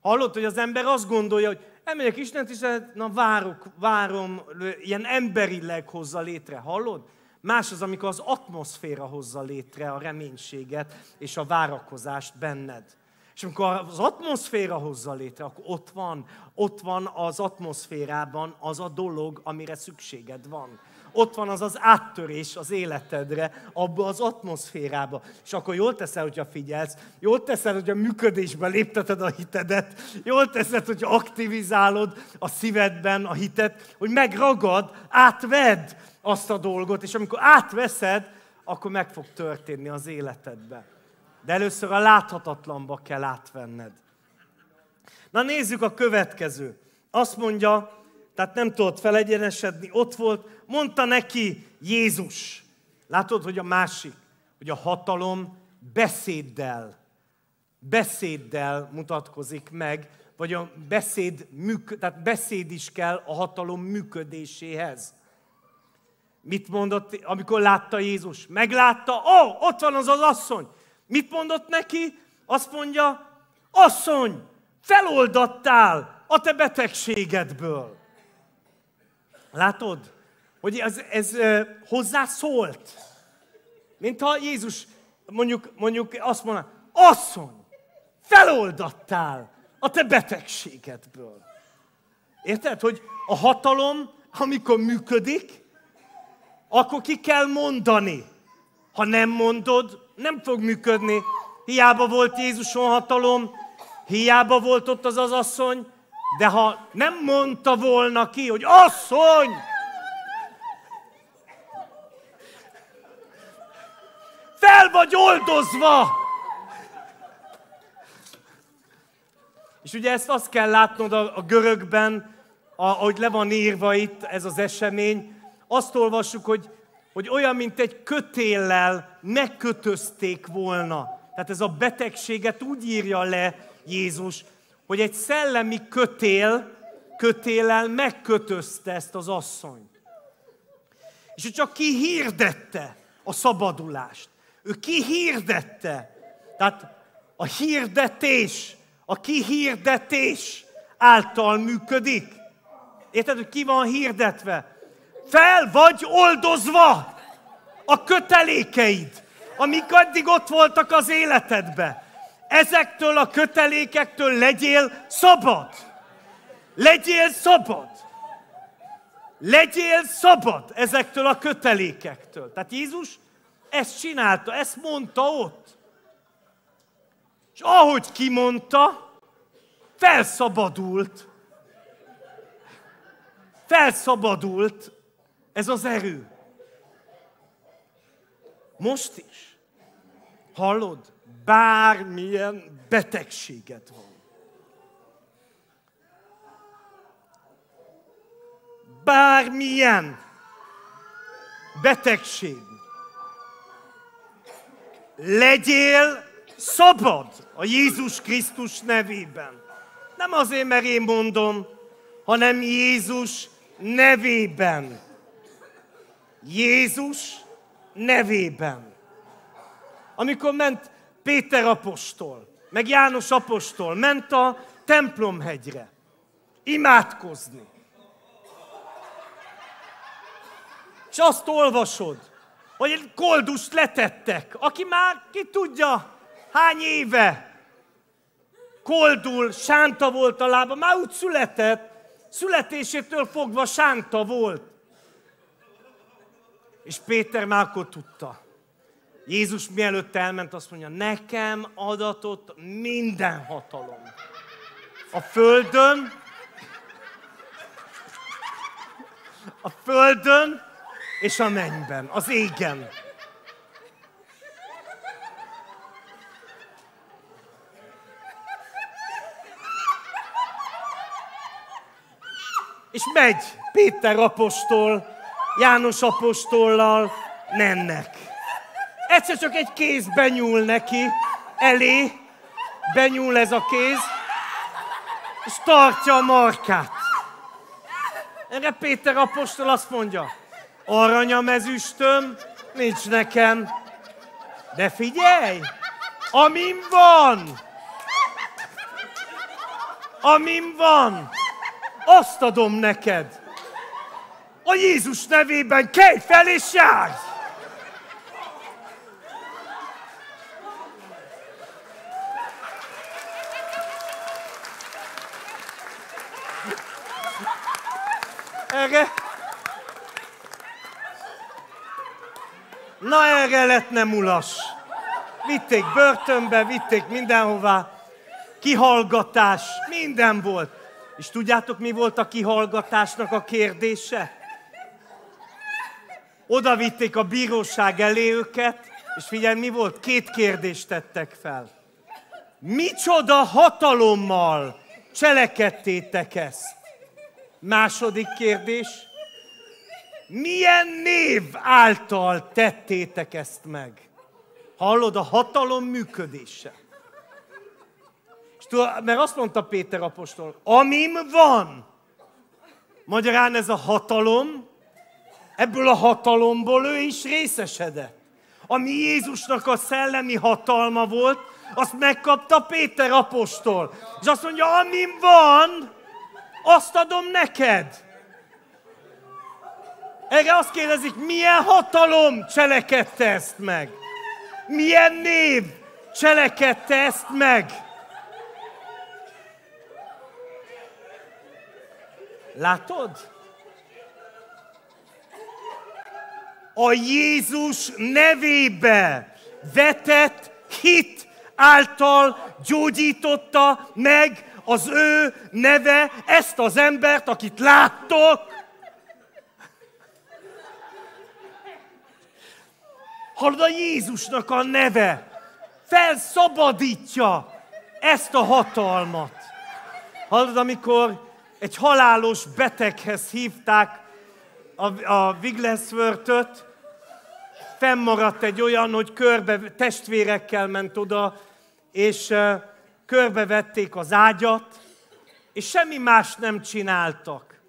Hallott, hogy az ember azt gondolja, hogy elmegyek Istent is, na várok, várom, ilyen emberileg hozza létre. Hallod? Más az, amikor az atmoszféra hozza létre a reménységet és a várakozást benned. És amikor az atmoszféra hozza létre, akkor ott van, ott van az atmoszférában az a dolog, amire szükséged van. Ott van az az áttörés az életedre, abba az atmoszférába. És akkor jól teszel, hogyha figyelsz, jól hogy a működésbe lépteted a hitedet, jól teszed, hogy aktivizálod a szívedben a hitet, hogy megragad, átvedd azt a dolgot, és amikor átveszed, akkor meg fog történni az életedben. De először a láthatatlanba kell átvenned. Na nézzük a következő. Azt mondja, tehát nem tudott felegyenesedni, ott volt, mondta neki Jézus. Látod, hogy a másik, hogy a hatalom beszéddel, beszéddel mutatkozik meg, vagy a beszéd, tehát beszéd is kell a hatalom működéséhez. Mit mondott, amikor látta Jézus? Meglátta, ó, oh, ott van az az asszony, Mit mondott neki? Azt mondja, asszony, feloldattál a te betegségedből. Látod, hogy ez, ez hozzászólt. Mint ha Jézus mondjuk, mondjuk azt mondaná, asszony, feloldattál a te betegségedből. Érted, hogy a hatalom, amikor működik, akkor ki kell mondani. Ha nem mondod, nem fog működni. Hiába volt Jézuson hatalom, hiába volt ott az az asszony, de ha nem mondta volna ki, hogy asszony! Fel vagy oldozva! És ugye ezt azt kell látnod a, a görögben, a, ahogy le van írva itt ez az esemény, azt olvassuk, hogy hogy olyan, mint egy kötéllel megkötözték volna. Tehát ez a betegséget úgy írja le Jézus, hogy egy szellemi kötél, kötéllel megkötözte ezt az asszonyt. És ő csak kihirdette a szabadulást. Ő kihirdette. Tehát a hirdetés, a kihirdetés által működik. Érted, hogy ki van hirdetve? Fel vagy oldozva a kötelékeid, amik addig ott voltak az életedbe. Ezektől a kötelékektől legyél szabad. Legyél szabad. Legyél szabad ezektől a kötelékektől. Tehát Jézus ezt csinálta, ezt mondta ott. És ahogy kimondta, felszabadult. Felszabadult ez az erő. Most is. Hallod? Bármilyen betegséget van. Bármilyen betegség. Legyél szabad a Jézus Krisztus nevében. Nem azért, mert én mondom, hanem Jézus nevében. Jézus nevében. Amikor ment Péter apostol, meg János apostol, ment a templomhegyre imádkozni. És azt olvasod, hogy egy koldust letettek, aki már ki tudja hány éve koldul, sánta volt a lába, már úgy született, születésétől fogva sánta volt. És Péter már akkor tudta. Jézus mielőtt elment, azt mondja, nekem adatott minden hatalom. A földön, a földön és a mennyben, az égen. És megy Péter apostol, János apostollal mennek. Egyszer csak egy kéz benyúl neki, elé, benyúl ez a kéz, és tartja a markát. Erre Péter apostol azt mondja, aranyam ezüstöm, nincs nekem. De figyelj, amim van, amim van, azt adom neked. A Jézus nevében kelj fel és járj! Erre? Na erre lett nem ulas. Vitték börtönbe, vitték mindenhová. Kihallgatás, minden volt. És tudjátok, mi volt a kihallgatásnak a kérdése? Oda vitték a bíróság elé őket, és figyelj, mi volt? Két kérdést tettek fel. Micsoda hatalommal cselekedtétek ezt? Második kérdés. Milyen név által tettétek ezt meg? Hallod, a hatalom működése. És tudod, mert azt mondta Péter apostol, amim van. Magyarán ez a hatalom, Ebből a hatalomból ő is részesedett. Ami Jézusnak a szellemi hatalma volt, azt megkapta Péter apostol. És azt mondja, amim van, azt adom neked. Erre azt kérdezik, milyen hatalom cselekedte ezt meg? Milyen név cselekedte ezt meg? Látod? a Jézus nevébe vetett hit által gyógyította meg az ő neve ezt az embert, akit láttok. Hallod, a Jézusnak a neve felszabadítja ezt a hatalmat. Hallod, amikor egy halálos beteghez hívták a, a Wigglesworth-öt, fennmaradt egy olyan, hogy körbe, testvérekkel ment oda, és uh, körbevették az ágyat, és semmi más nem csináltak.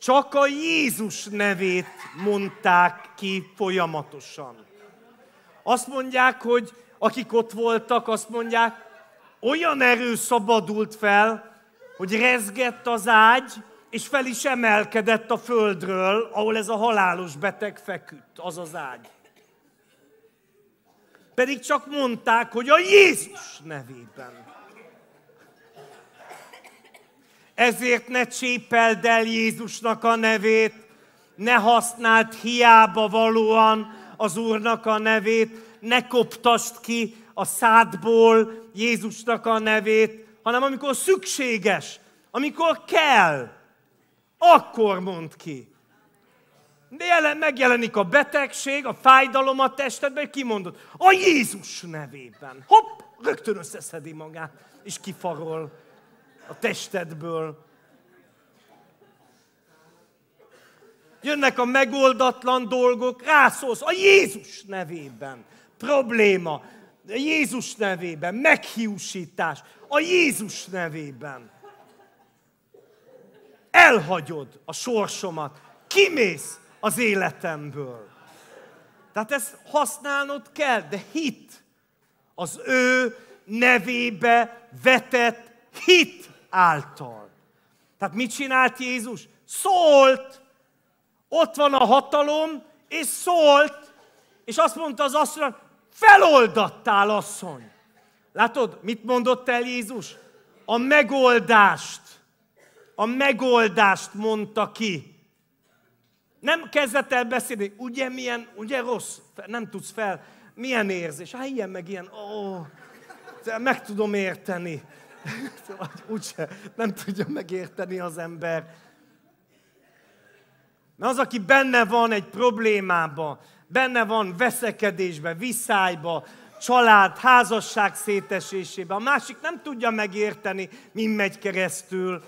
Csak a Jézus nevét mondták ki folyamatosan. Azt mondják, hogy akik ott voltak, azt mondják, olyan erő szabadult fel, hogy rezgett az ágy, és fel is emelkedett a földről, ahol ez a halálos beteg feküdt, az az ágy. Pedig csak mondták, hogy a Jézus nevében. Ezért ne csépeld el Jézusnak a nevét, ne használd hiába valóan az Úrnak a nevét, ne koptast ki a szádból Jézusnak a nevét, hanem amikor szükséges, amikor kell, akkor mond ki. Jelen, megjelenik a betegség, a fájdalom a testedben, kimondod. A Jézus nevében. Hopp, rögtön összeszedi magát, és kifarol a testedből. Jönnek a megoldatlan dolgok, rászólsz a Jézus nevében. Probléma, a Jézus nevében, meghiúsítás, a Jézus nevében elhagyod a sorsomat, kimész az életemből. Tehát ezt használnod kell, de hit. Az ő nevébe vetett hit által. Tehát mit csinált Jézus? Szólt! Ott van a hatalom, és szólt, és azt mondta az asszony, feloldattál, asszony. Látod, mit mondott el Jézus? A megoldást a megoldást mondta ki. Nem kezdett el beszélni, ugye milyen, ugye rossz, nem tudsz fel, milyen érzés, hát ilyen meg ilyen, ó, meg tudom érteni. Úgyse, nem tudja megérteni az ember. Mert az, aki benne van egy problémában, benne van veszekedésbe, viszályba, család, házasság szétesésébe, a másik nem tudja megérteni, mi megy keresztül,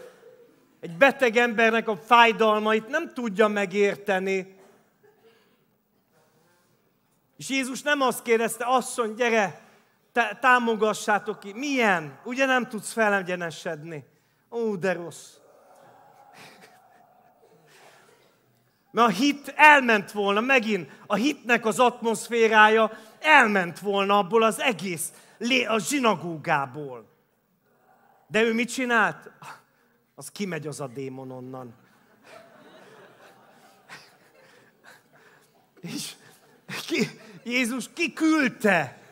egy beteg embernek a fájdalmait nem tudja megérteni. És Jézus nem azt kérdezte, asszony, gyere, te, támogassátok ki. Milyen? Ugye nem tudsz felegyenesedni. Ó, de rossz. Mert a hit elment volna megint, a hitnek az atmoszférája elment volna abból az egész, a zsinagógából. De ő mit csinált? az kimegy az a démon onnan. És ki, Jézus kiküldte,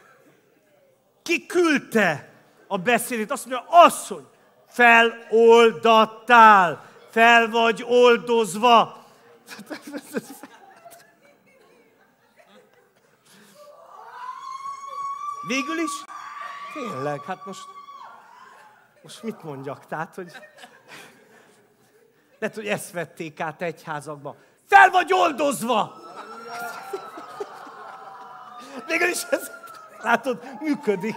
kiküldte a beszédét. Azt mondja, asszony, feloldattál, fel vagy oldozva. Végül is? Tényleg, hát most, most mit mondjak? Tehát, hogy lehet, hogy ezt vették át egyházakba. Fel vagy oldozva! Végül is ez, látod, működik.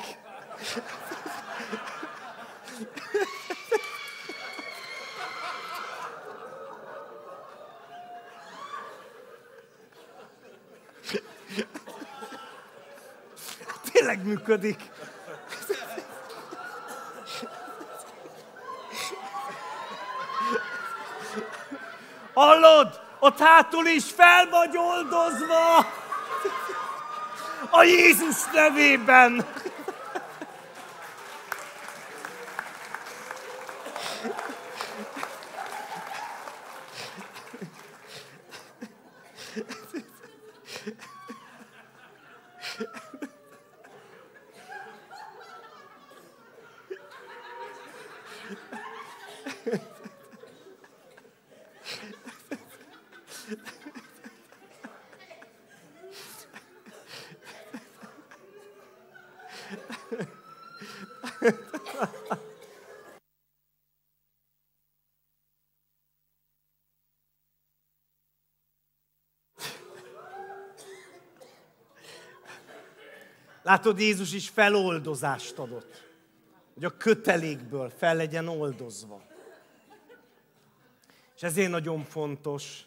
Tényleg működik. Hallod? Ott hátul is fel vagy oldozva. A Jézus nevében. Látod, Jézus is feloldozást adott, hogy a kötelékből fel legyen oldozva. És ezért nagyon fontos,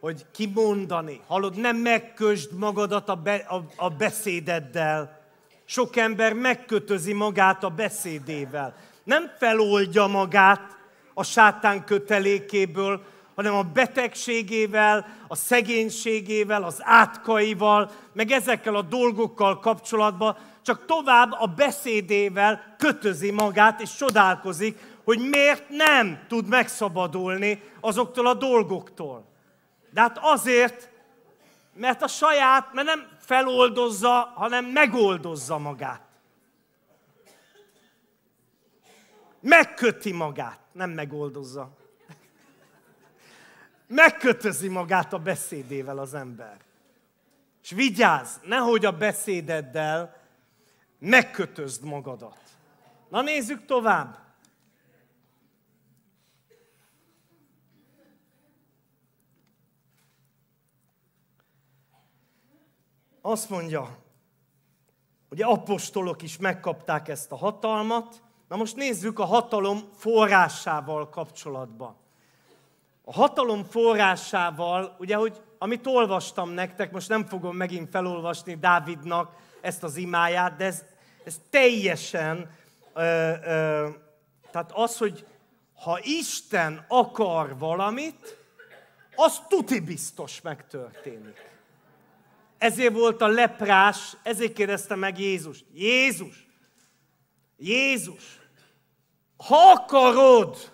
hogy kimondani. Hallod, nem megkösd magadat a, be, a, a beszédeddel. Sok ember megkötözi magát a beszédével. Nem feloldja magát a sátán kötelékéből, hanem a betegségével, a szegénységével, az átkaival, meg ezekkel a dolgokkal kapcsolatban, csak tovább a beszédével kötözi magát, és csodálkozik, hogy miért nem tud megszabadulni azoktól a dolgoktól. De hát azért, mert a saját, mert nem feloldozza, hanem megoldozza magát. Megköti magát, nem megoldozza. Megkötözi magát a beszédével az ember. És vigyázz, nehogy a beszédeddel megkötözd magadat. Na nézzük tovább. Azt mondja, hogy apostolok is megkapták ezt a hatalmat, na most nézzük a hatalom forrásával kapcsolatban a hatalom forrásával, ugye, hogy amit olvastam nektek, most nem fogom megint felolvasni Dávidnak ezt az imáját, de ez, ez teljesen, ö, ö, tehát az, hogy ha Isten akar valamit, az tuti biztos megtörténik. Ezért volt a leprás, ezért kérdezte meg Jézus. Jézus! Jézus! Ha akarod,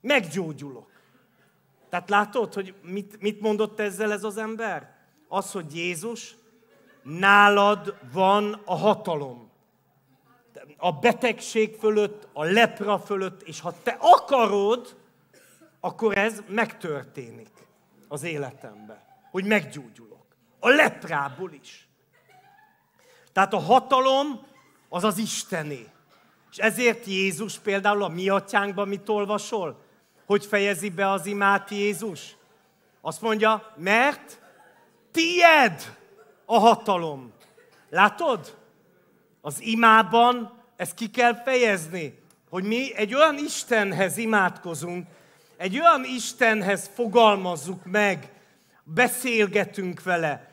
meggyógyulok. Tehát látod, hogy mit, mit mondott ezzel ez az ember? Az, hogy Jézus, nálad van a hatalom. A betegség fölött, a lepra fölött, és ha te akarod, akkor ez megtörténik az életemben, hogy meggyógyulok. A leprából is. Tehát a hatalom az az Istené. És ezért Jézus például a mi atyánkban mit olvasol? hogy fejezi be az imát Jézus? Azt mondja, mert tied a hatalom. Látod? Az imában ezt ki kell fejezni, hogy mi egy olyan Istenhez imádkozunk, egy olyan Istenhez fogalmazzuk meg, beszélgetünk vele,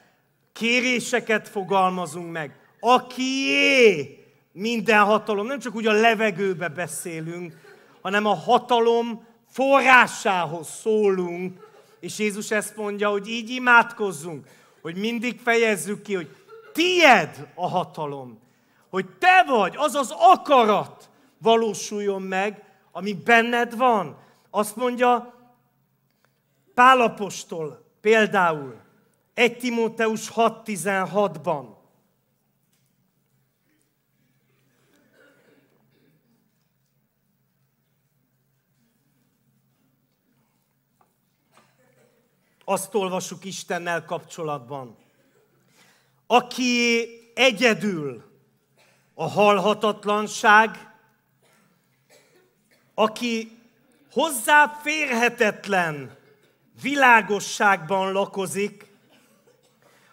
kéréseket fogalmazunk meg, akié minden hatalom. Nem csak úgy a levegőbe beszélünk, hanem a hatalom forrásához szólunk, és Jézus ezt mondja, hogy így imádkozzunk, hogy mindig fejezzük ki, hogy tied a hatalom, hogy te vagy, az az akarat valósuljon meg, ami benned van. Azt mondja Pálapostól például 1 Timóteus 6.16-ban, azt olvasuk Istennel kapcsolatban. Aki egyedül a halhatatlanság, aki hozzáférhetetlen világosságban lakozik,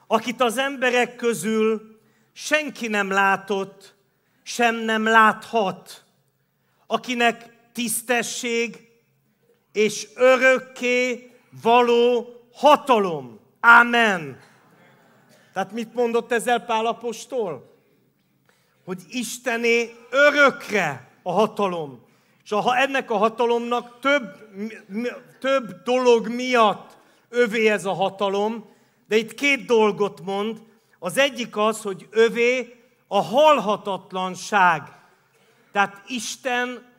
akit az emberek közül senki nem látott, sem nem láthat, akinek tisztesség és örökké való hatalom. Amen. Tehát mit mondott ezzel apostol? Hogy Istené örökre a hatalom. És ha ennek a hatalomnak több, több dolog miatt övé ez a hatalom, de itt két dolgot mond. Az egyik az, hogy övé a halhatatlanság. Tehát Isten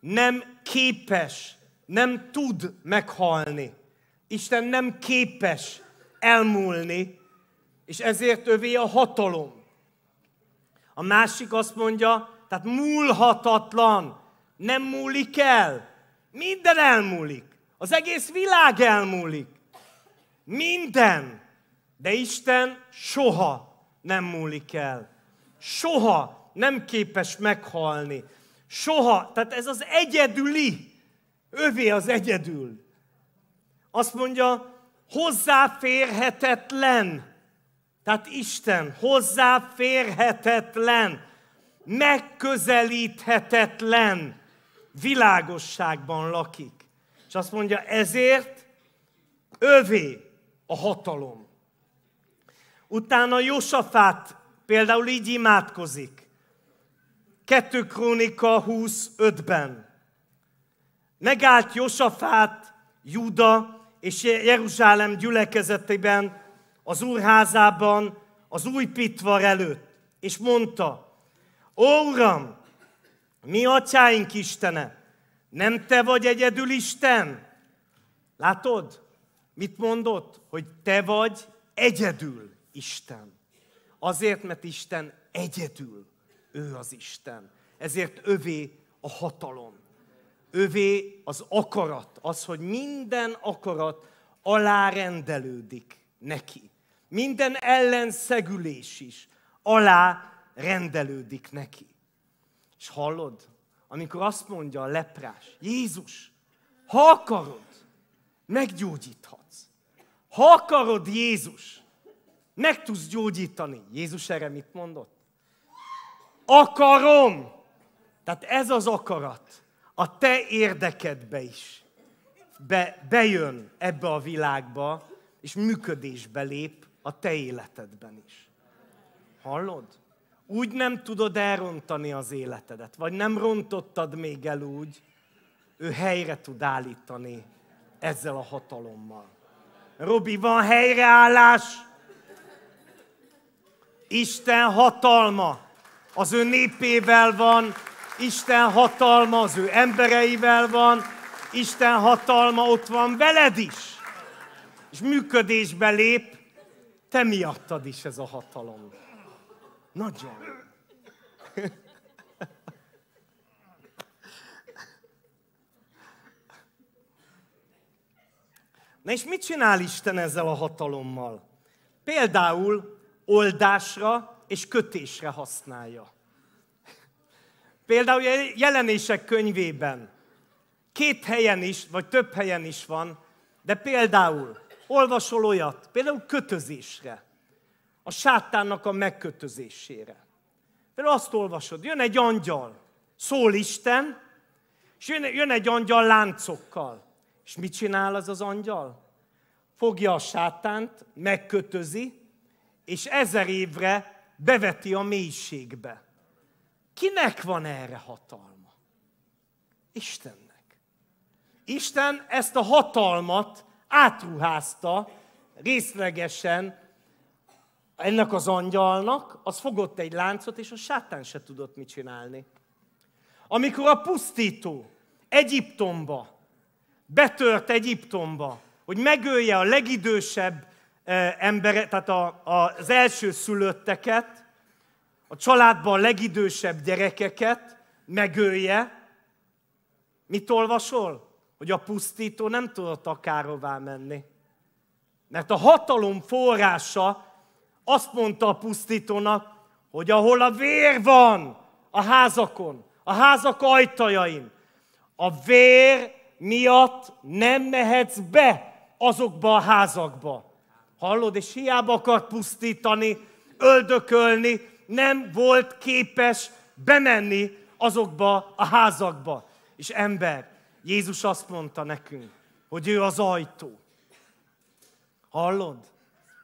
nem képes, nem tud meghalni. Isten nem képes elmúlni, és ezért övé a hatalom. A másik azt mondja, tehát múlhatatlan, nem múlik el. Minden elmúlik. Az egész világ elmúlik. Minden. De Isten soha nem múlik el. Soha nem képes meghalni. Soha. Tehát ez az egyedüli. Övé az egyedül. Azt mondja, hozzáférhetetlen. Tehát Isten hozzáférhetetlen, megközelíthetetlen világosságban lakik. És azt mondja, ezért övé a hatalom. Utána Josafát például így imádkozik. 2 Krónika 25-ben. Megállt Josafát, Juda és Jeruzsálem gyülekezetében, az úrházában, az új pitvar előtt, és mondta, Ó Uram, mi atyáink Istene, nem te vagy egyedül Isten? Látod, mit mondott? Hogy te vagy egyedül Isten. Azért, mert Isten egyedül, ő az Isten. Ezért övé a hatalom. Övé az akarat, az, hogy minden akarat alárendelődik neki. Minden ellenszegülés is alá rendelődik neki. És hallod, amikor azt mondja a leprás, Jézus, ha akarod, meggyógyíthatsz. Ha akarod, Jézus, meg tudsz gyógyítani. Jézus erre mit mondott? Akarom! Tehát ez az akarat a te érdekedbe is be, bejön ebbe a világba, és működésbe lép a te életedben is. Hallod? Úgy nem tudod elrontani az életedet, vagy nem rontottad még el úgy, ő helyre tud állítani ezzel a hatalommal. Robi, van helyreállás! Isten hatalma az ő népével van, Isten hatalma az ő embereivel van, Isten hatalma ott van veled is. És működésbe lép, te miattad is ez a hatalom. Nagyon. Na és mit csinál Isten ezzel a hatalommal? Például oldásra és kötésre használja. Például a jelenések könyvében két helyen is, vagy több helyen is van, de például olvasol olyat, például kötözésre, a sátánnak a megkötözésére. Például azt olvasod, jön egy angyal, szól Isten, és jön, jön egy angyal láncokkal. És mit csinál az az angyal? Fogja a sátánt, megkötözi, és ezer évre beveti a mélységbe. Kinek van erre hatalma? Istennek. Isten ezt a hatalmat átruházta részlegesen ennek az angyalnak, az fogott egy láncot, és a sátán se tudott mit csinálni. Amikor a pusztító Egyiptomba, betört Egyiptomba, hogy megölje a legidősebb eh, embere, tehát a, a, az első szülötteket, a családban legidősebb gyerekeket megölje, mit olvasol? Hogy a pusztító nem tudott akárhová menni. Mert a hatalom forrása azt mondta a pusztítónak, hogy ahol a vér van a házakon, a házak ajtajain, a vér miatt nem mehetsz be azokba a házakba. Hallod, és hiába akart pusztítani, öldökölni, nem volt képes bemenni azokba a házakba. És ember, Jézus azt mondta nekünk, hogy ő az ajtó. Hallod?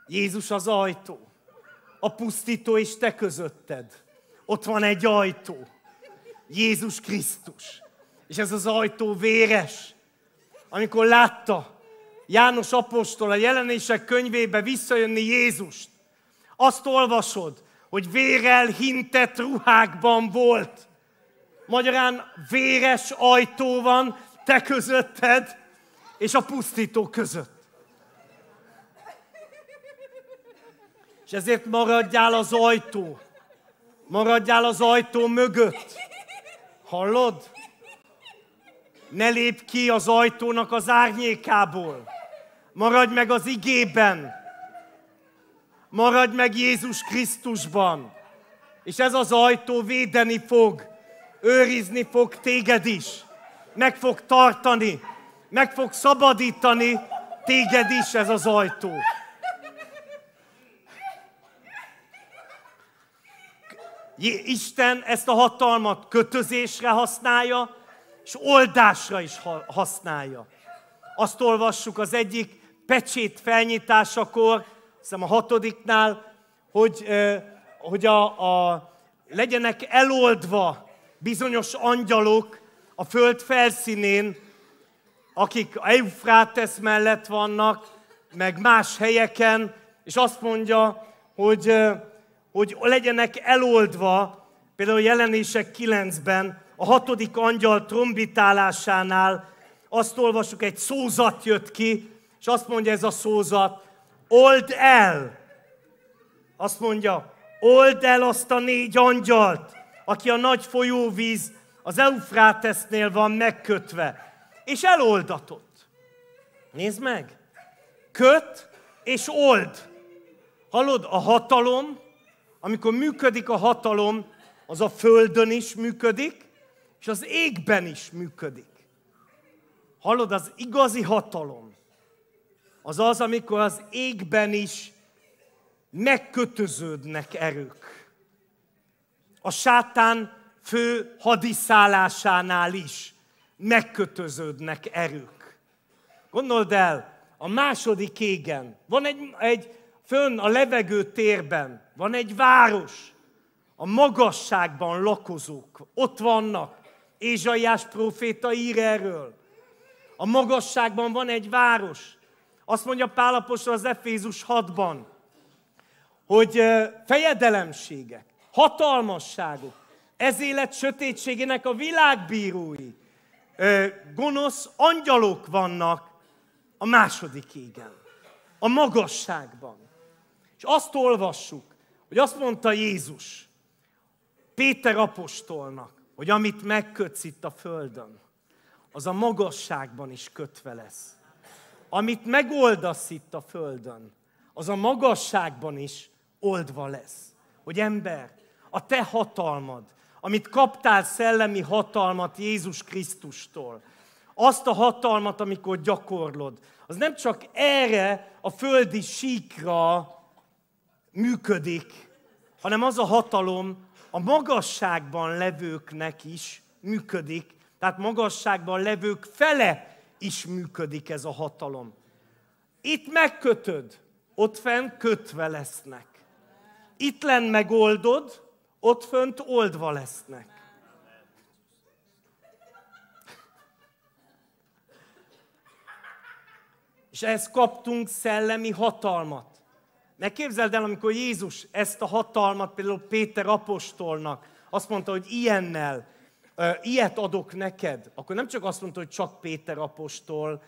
Jézus az ajtó. A pusztító és te közötted. Ott van egy ajtó. Jézus Krisztus. És ez az ajtó véres. Amikor látta János apostol a jelenések könyvébe visszajönni Jézust, azt olvasod, hogy vérel hintett ruhákban volt. Magyarán véres ajtó van te közötted és a pusztító között. És ezért maradjál az ajtó. Maradjál az ajtó mögött. Hallod? Ne lép ki az ajtónak az árnyékából. Maradj meg az igében Maradj meg Jézus Krisztusban. És ez az ajtó védeni fog, őrizni fog téged is. Meg fog tartani, meg fog szabadítani téged is ez az ajtó. Isten ezt a hatalmat kötözésre használja, és oldásra is használja. Azt olvassuk az egyik pecsét felnyitásakor, hiszem a hatodiknál, hogy, hogy a, a, legyenek eloldva bizonyos angyalok a föld felszínén, akik a Eufrátesz mellett vannak, meg más helyeken, és azt mondja, hogy, hogy legyenek eloldva, például jelenések 9-ben, a hatodik angyal trombitálásánál azt olvasjuk, egy szózat jött ki, és azt mondja ez a szózat, Old el! Azt mondja, old el azt a négy angyalt, aki a nagy folyóvíz az Eufrátesznél van megkötve, és eloldatott. Nézd meg! Köt és old. Hallod, a hatalom, amikor működik a hatalom, az a földön is működik, és az égben is működik. Hallod, az igazi hatalom az az, amikor az égben is megkötöződnek erők. A sátán fő hadiszállásánál is megkötöződnek erők. Gondold el, a második égen van egy, egy fönn a levegő térben, van egy város, a magasságban lakozók, ott vannak. Ézsaiás proféta ír erről. A magasságban van egy város, azt mondja apostol az Efézus 6-ban, hogy fejedelemségek, hatalmasságok, ez élet sötétségének a világbírói, gonosz angyalok vannak a második égen, a magasságban. És azt olvassuk, hogy azt mondta Jézus Péter apostolnak, hogy amit megkötsz itt a földön, az a magasságban is kötve lesz amit megoldasz itt a földön, az a magasságban is oldva lesz. Hogy ember, a te hatalmad, amit kaptál szellemi hatalmat Jézus Krisztustól, azt a hatalmat, amikor gyakorlod, az nem csak erre a földi síkra működik, hanem az a hatalom a magasságban levőknek is működik. Tehát magasságban levők fele is működik ez a hatalom. Itt megkötöd, ott fent kötve lesznek. Itt lenn megoldod, ott fönt oldva lesznek. És ehhez kaptunk szellemi hatalmat. Ne képzeld el, amikor Jézus ezt a hatalmat például Péter apostolnak azt mondta, hogy ilyennel ilyet adok neked, akkor nem csak azt mondta, hogy csak Péter apostol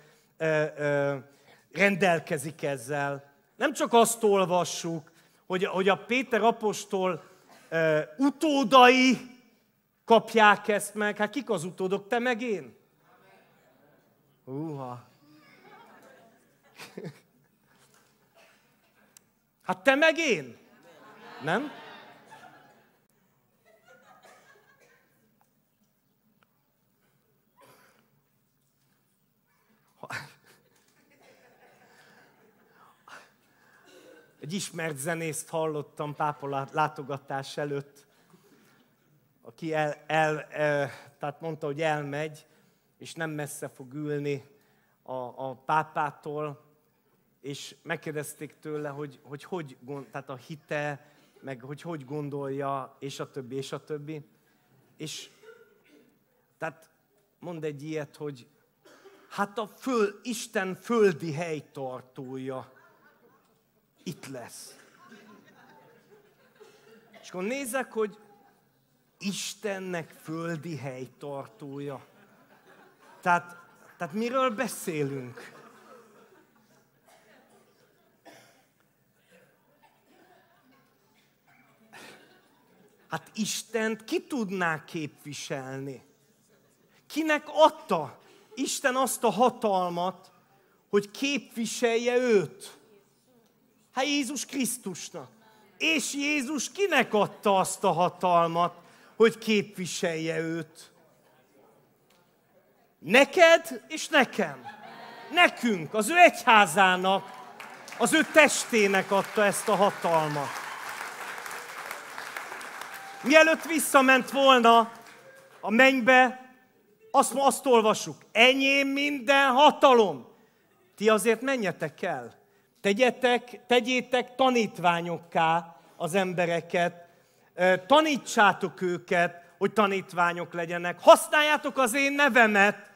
rendelkezik ezzel. Nem csak azt olvassuk, hogy, hogy a Péter apostol utódai kapják ezt meg. Hát kik az utódok? Te meg én? Uha. Hát te meg én? Nem? Egy ismert zenészt hallottam pápa látogatás előtt, aki el, el, el, tehát mondta, hogy elmegy, és nem messze fog ülni a, a pápától, és megkérdezték tőle, hogy hogy, hogy gond, tehát a hite, meg hogy hogy gondolja, és a többi, és a többi. És tehát mond egy ilyet, hogy hát a föl, Isten földi helytartója itt lesz. És akkor nézzek, hogy Istennek földi helytartója. Tehát, tehát miről beszélünk? Hát Istent ki tudná képviselni? Kinek adta Isten azt a hatalmat, hogy képviselje őt? Hát Jézus Krisztusnak. És Jézus kinek adta azt a hatalmat, hogy képviselje őt? Neked és nekem. Nekünk, az ő egyházának, az ő testének adta ezt a hatalmat. Mielőtt visszament volna a mennybe, azt, azt olvasuk, enyém minden hatalom. Ti azért menjetek el Tegyetek, tegyétek tanítványokká az embereket, tanítsátok őket, hogy tanítványok legyenek. Használjátok az én nevemet,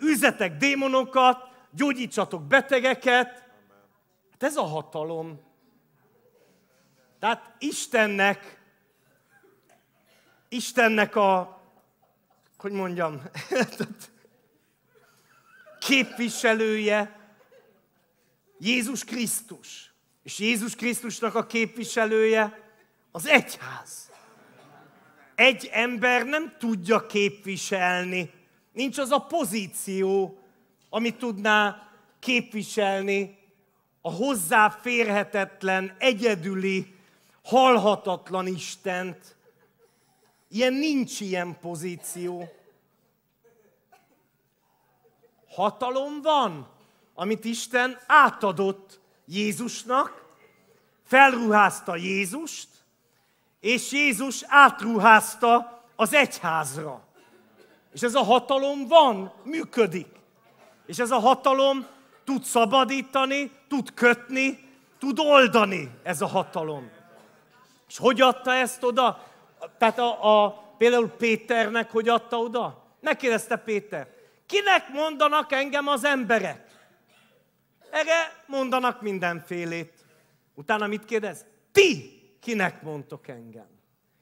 üzetek démonokat, gyógyítsatok betegeket. Hát ez a hatalom. Tehát Istennek, Istennek a, hogy mondjam, képviselője, Jézus Krisztus. És Jézus Krisztusnak a képviselője az egyház. Egy ember nem tudja képviselni. Nincs az a pozíció, amit tudná képviselni a hozzáférhetetlen, egyedüli, halhatatlan Istent. Ilyen nincs ilyen pozíció. Hatalom van, amit Isten átadott Jézusnak, felruházta Jézust, és Jézus átruházta az egyházra. És ez a hatalom van, működik. És ez a hatalom tud szabadítani, tud kötni, tud oldani ez a hatalom. És hogy adta ezt oda? Tehát a, a, például Péternek hogy adta oda? Megkérdezte Péter, kinek mondanak engem az emberek? Erre mondanak mindenfélét. Utána mit kérdez? Ti kinek mondtok engem?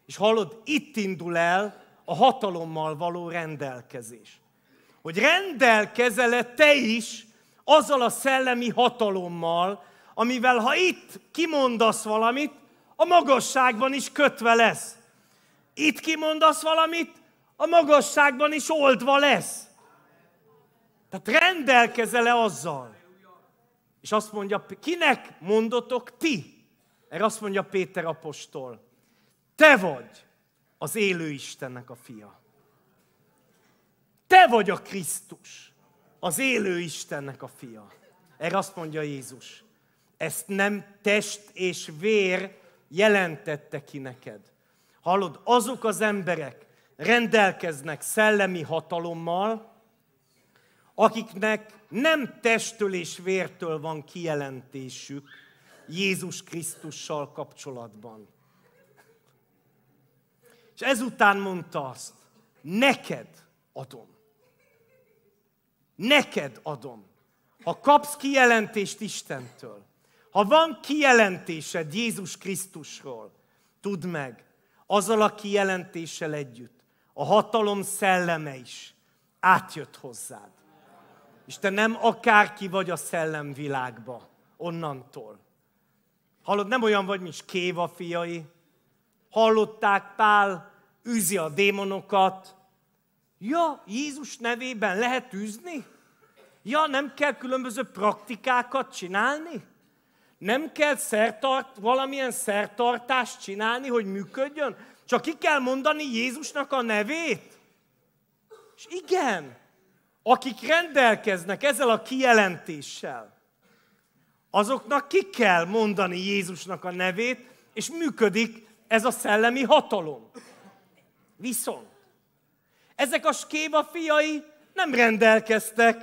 És hallod, itt indul el a hatalommal való rendelkezés. Hogy rendelkezele te is azzal a szellemi hatalommal, amivel ha itt kimondasz valamit, a magasságban is kötve lesz. Itt kimondasz valamit, a magasságban is oldva lesz. Tehát rendelkezele azzal. És azt mondja, kinek mondotok ti? Erre azt mondja Péter apostol, te vagy az élő Istennek a fia. Te vagy a Krisztus, az élő Istennek a fia. Erre azt mondja Jézus, ezt nem test és vér jelentette ki neked. Hallod, azok az emberek rendelkeznek szellemi hatalommal, akiknek nem testtől és vértől van kijelentésük Jézus Krisztussal kapcsolatban. És ezután mondta azt, neked adom. Neked adom. Ha kapsz kijelentést Istentől, ha van kijelentésed Jézus Krisztusról, tudd meg, azzal a kijelentéssel együtt a hatalom szelleme is átjött hozzád. És te nem akárki vagy a szellemvilágba, onnantól. Hallod, nem olyan vagy, mint Kéva fiai. Hallották, Pál üzi a démonokat. Ja, Jézus nevében lehet üzni? Ja, nem kell különböző praktikákat csinálni? Nem kell szertart, valamilyen szertartást csinálni, hogy működjön? Csak ki kell mondani Jézusnak a nevét? És igen, akik rendelkeznek ezzel a kijelentéssel, azoknak ki kell mondani Jézusnak a nevét, és működik ez a szellemi hatalom. Viszont ezek a skéva fiai nem rendelkeztek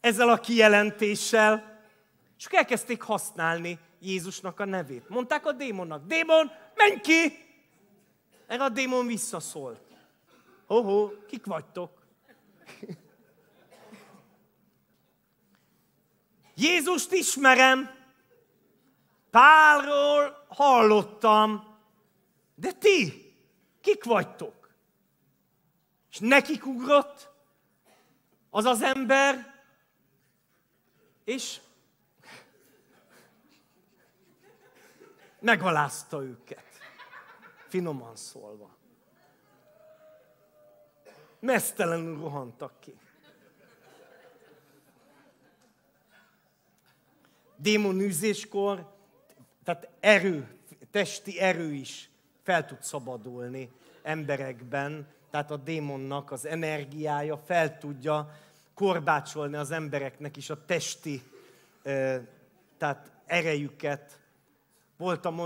ezzel a kijelentéssel, csak elkezdték használni Jézusnak a nevét. Mondták a démonnak, démon, menj ki! Erre a démon visszaszólt. Hoho, kik vagytok? Jézust ismerem, Pálról hallottam, de ti, kik vagytok? És nekik ugrott az az ember, és megalázta őket, finoman szólva. Mesztelenül rohantak ki. démonűzéskor, tehát erő, testi erő is fel tud szabadulni emberekben, tehát a démonnak az energiája fel tudja korbácsolni az embereknek is a testi tehát erejüket. Voltam,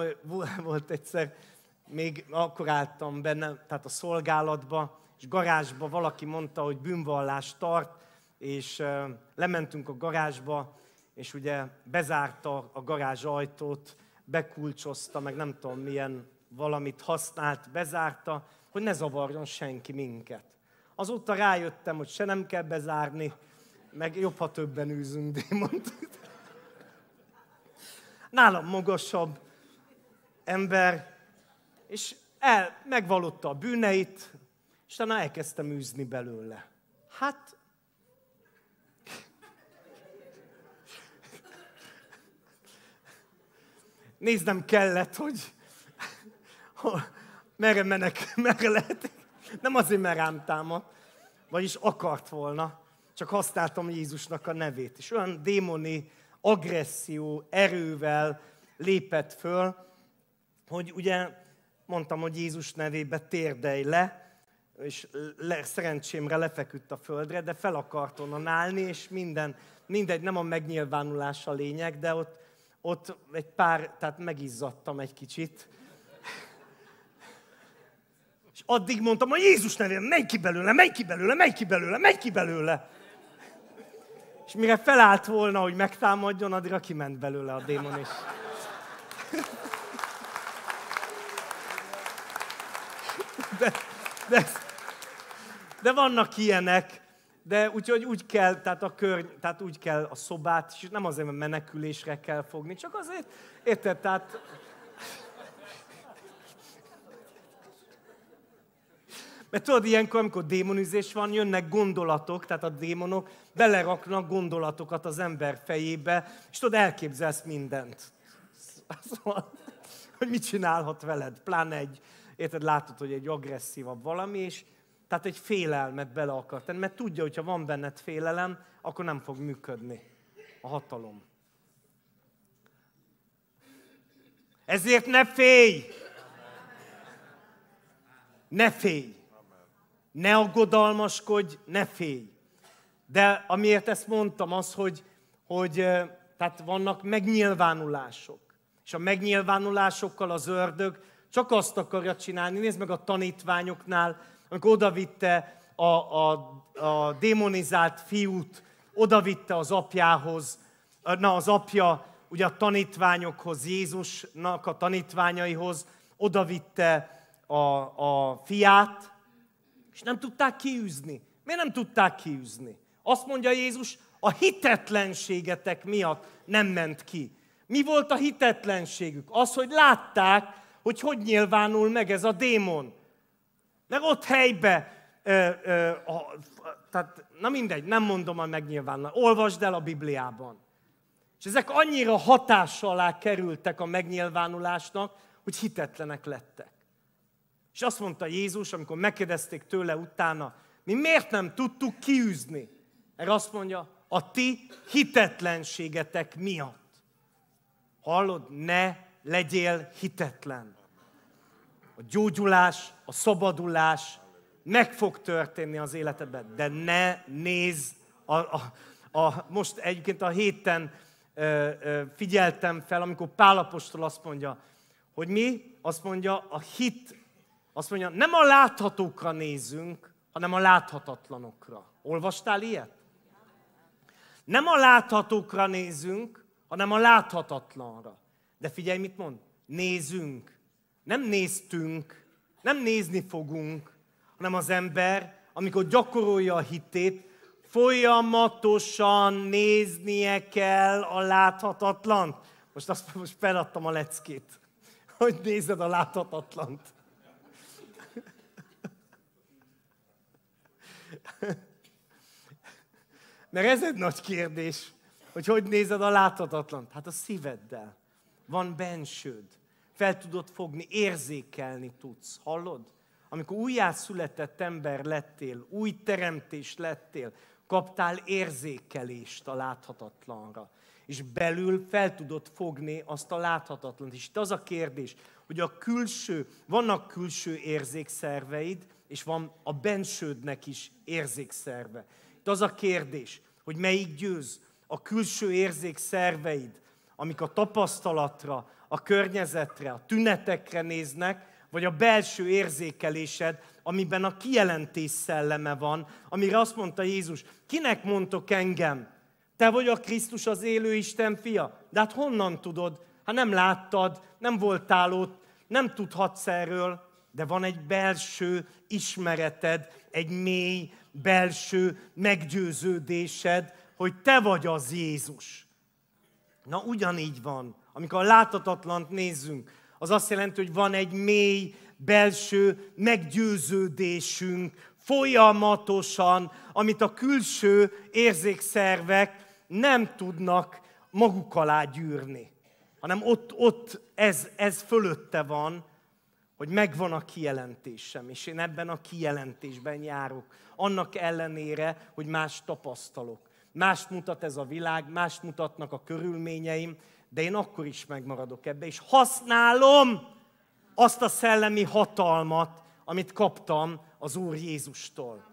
volt egyszer, még akkor álltam benne, tehát a szolgálatba, és garázsba valaki mondta, hogy bűnvallást tart, és lementünk a garázsba, és ugye bezárta a garázs ajtót, bekulcsozta, meg nem tudom milyen valamit használt, bezárta, hogy ne zavarjon senki minket. Azóta rájöttem, hogy se nem kell bezárni, meg jobb, ha többen űzünk mondtad. Nálam magasabb ember, és el, megvalotta a bűneit, és utána elkezdtem űzni belőle. Hát néznem kellett, hogy merre menek, merre lehet. Nem azért, mert rám támad, vagyis akart volna, csak használtam Jézusnak a nevét. És olyan démoni agresszió, erővel lépett föl, hogy ugye mondtam, hogy Jézus nevébe térdej le, és le, szerencsémre lefeküdt a földre, de fel akart onnan állni, és minden, mindegy, nem a megnyilvánulás a lényeg, de ott ott egy pár, tehát megizzadtam egy kicsit. És addig mondtam, hogy Jézus nevében, menj ki belőle, menj ki belőle, menj ki belőle, menj ki belőle. És mire felállt volna, hogy megtámadjon, addigra kiment belőle a démon is. De, de, de vannak ilyenek, de úgyhogy úgy kell, tehát, a körny, tehát úgy kell a szobát, és nem azért, mert menekülésre kell fogni, csak azért, érted, tehát... Mert tudod, ilyenkor, amikor démonizés van, jönnek gondolatok, tehát a démonok beleraknak gondolatokat az ember fejébe, és tudod, elképzelsz mindent. Szóval, hogy mit csinálhat veled, pláne egy, érted, látod, hogy egy agresszívabb valami, és tehát egy félelmet bele akar tenni, mert tudja, hogy ha van benned félelem, akkor nem fog működni a hatalom. Ezért ne félj! Ne félj! Ne aggodalmaskodj, ne félj! De amiért ezt mondtam, az, hogy, hogy tehát vannak megnyilvánulások. És a megnyilvánulásokkal az ördög csak azt akarja csinálni, nézd meg a tanítványoknál, amikor odavitte a, a, a démonizált fiút, odavitte az apjához, na az apja ugye a tanítványokhoz, Jézusnak a tanítványaihoz, odavitte a, a fiát, és nem tudták kiűzni. Miért nem tudták kiűzni? Azt mondja Jézus, a hitetlenségetek miatt nem ment ki. Mi volt a hitetlenségük? Az, hogy látták, hogy hogy nyilvánul meg ez a démon. Meg ott helybe, ö, ö, a, tehát na mindegy, nem mondom a megnyilvánulás. Olvasd el a Bibliában. És ezek annyira hatás alá kerültek a megnyilvánulásnak, hogy hitetlenek lettek. És azt mondta Jézus, amikor megkérdezték tőle utána, mi miért nem tudtuk kiűzni? Erre azt mondja, a ti hitetlenségetek miatt. Hallod, ne legyél hitetlen a gyógyulás, a szabadulás meg fog történni az életedben. De ne nézz, a, a, a, most egyébként a héten ö, ö, figyeltem fel, amikor Pálapostól azt mondja, hogy mi, azt mondja, a hit, azt mondja, nem a láthatókra nézünk, hanem a láthatatlanokra. Olvastál ilyet? Nem a láthatókra nézünk, hanem a láthatatlanra. De figyelj, mit mond? Nézünk nem néztünk, nem nézni fogunk, hanem az ember, amikor gyakorolja a hitét, folyamatosan néznie kell a láthatatlant. Most azt most feladtam a leckét, hogy nézed a láthatatlant. Mert ez egy nagy kérdés, hogy hogy nézed a láthatatlant. Hát a szíveddel. Van bensőd fel tudod fogni, érzékelni tudsz. Hallod? Amikor újjászületett ember lettél, új teremtés lettél, kaptál érzékelést a láthatatlanra. És belül fel tudod fogni azt a láthatatlant. És itt az a kérdés, hogy a külső, vannak külső érzékszerveid, és van a bensődnek is érzékszerve. Itt az a kérdés, hogy melyik győz, a külső érzékszerveid, amik a tapasztalatra, a környezetre, a tünetekre néznek, vagy a belső érzékelésed, amiben a kijelentés szelleme van, amire azt mondta Jézus, kinek mondtok engem? Te vagy a Krisztus az élő Isten fia? De hát honnan tudod? Hát nem láttad, nem voltál ott, nem tudhatsz erről, de van egy belső ismereted, egy mély belső meggyőződésed, hogy te vagy az Jézus. Na ugyanígy van amikor a láthatatlant nézzünk, az azt jelenti, hogy van egy mély, belső meggyőződésünk folyamatosan, amit a külső érzékszervek nem tudnak maguk alá gyűrni, hanem ott, ott ez, ez fölötte van, hogy megvan a kijelentésem, és én ebben a kijelentésben járok. Annak ellenére, hogy más tapasztalok. Mást mutat ez a világ, mást mutatnak a körülményeim, de én akkor is megmaradok ebbe, és használom azt a szellemi hatalmat, amit kaptam az Úr Jézustól.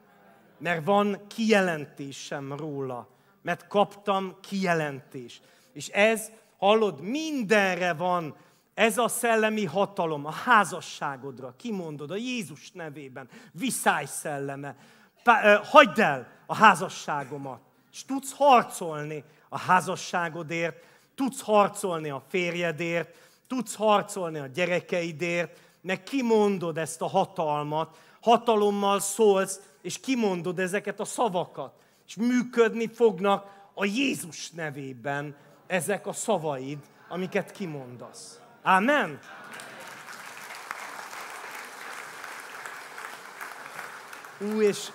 Mert van kijelentésem róla, mert kaptam kijelentést. És ez, hallod, mindenre van ez a szellemi hatalom, a házasságodra, kimondod a Jézus nevében, viszály szelleme, hagyd el a házasságomat, és tudsz harcolni a házasságodért, tudsz harcolni a férjedért, tudsz harcolni a gyerekeidért, meg kimondod ezt a hatalmat, hatalommal szólsz, és kimondod ezeket a szavakat, és működni fognak a Jézus nevében ezek a szavaid, amiket kimondasz. Amen? Ú, és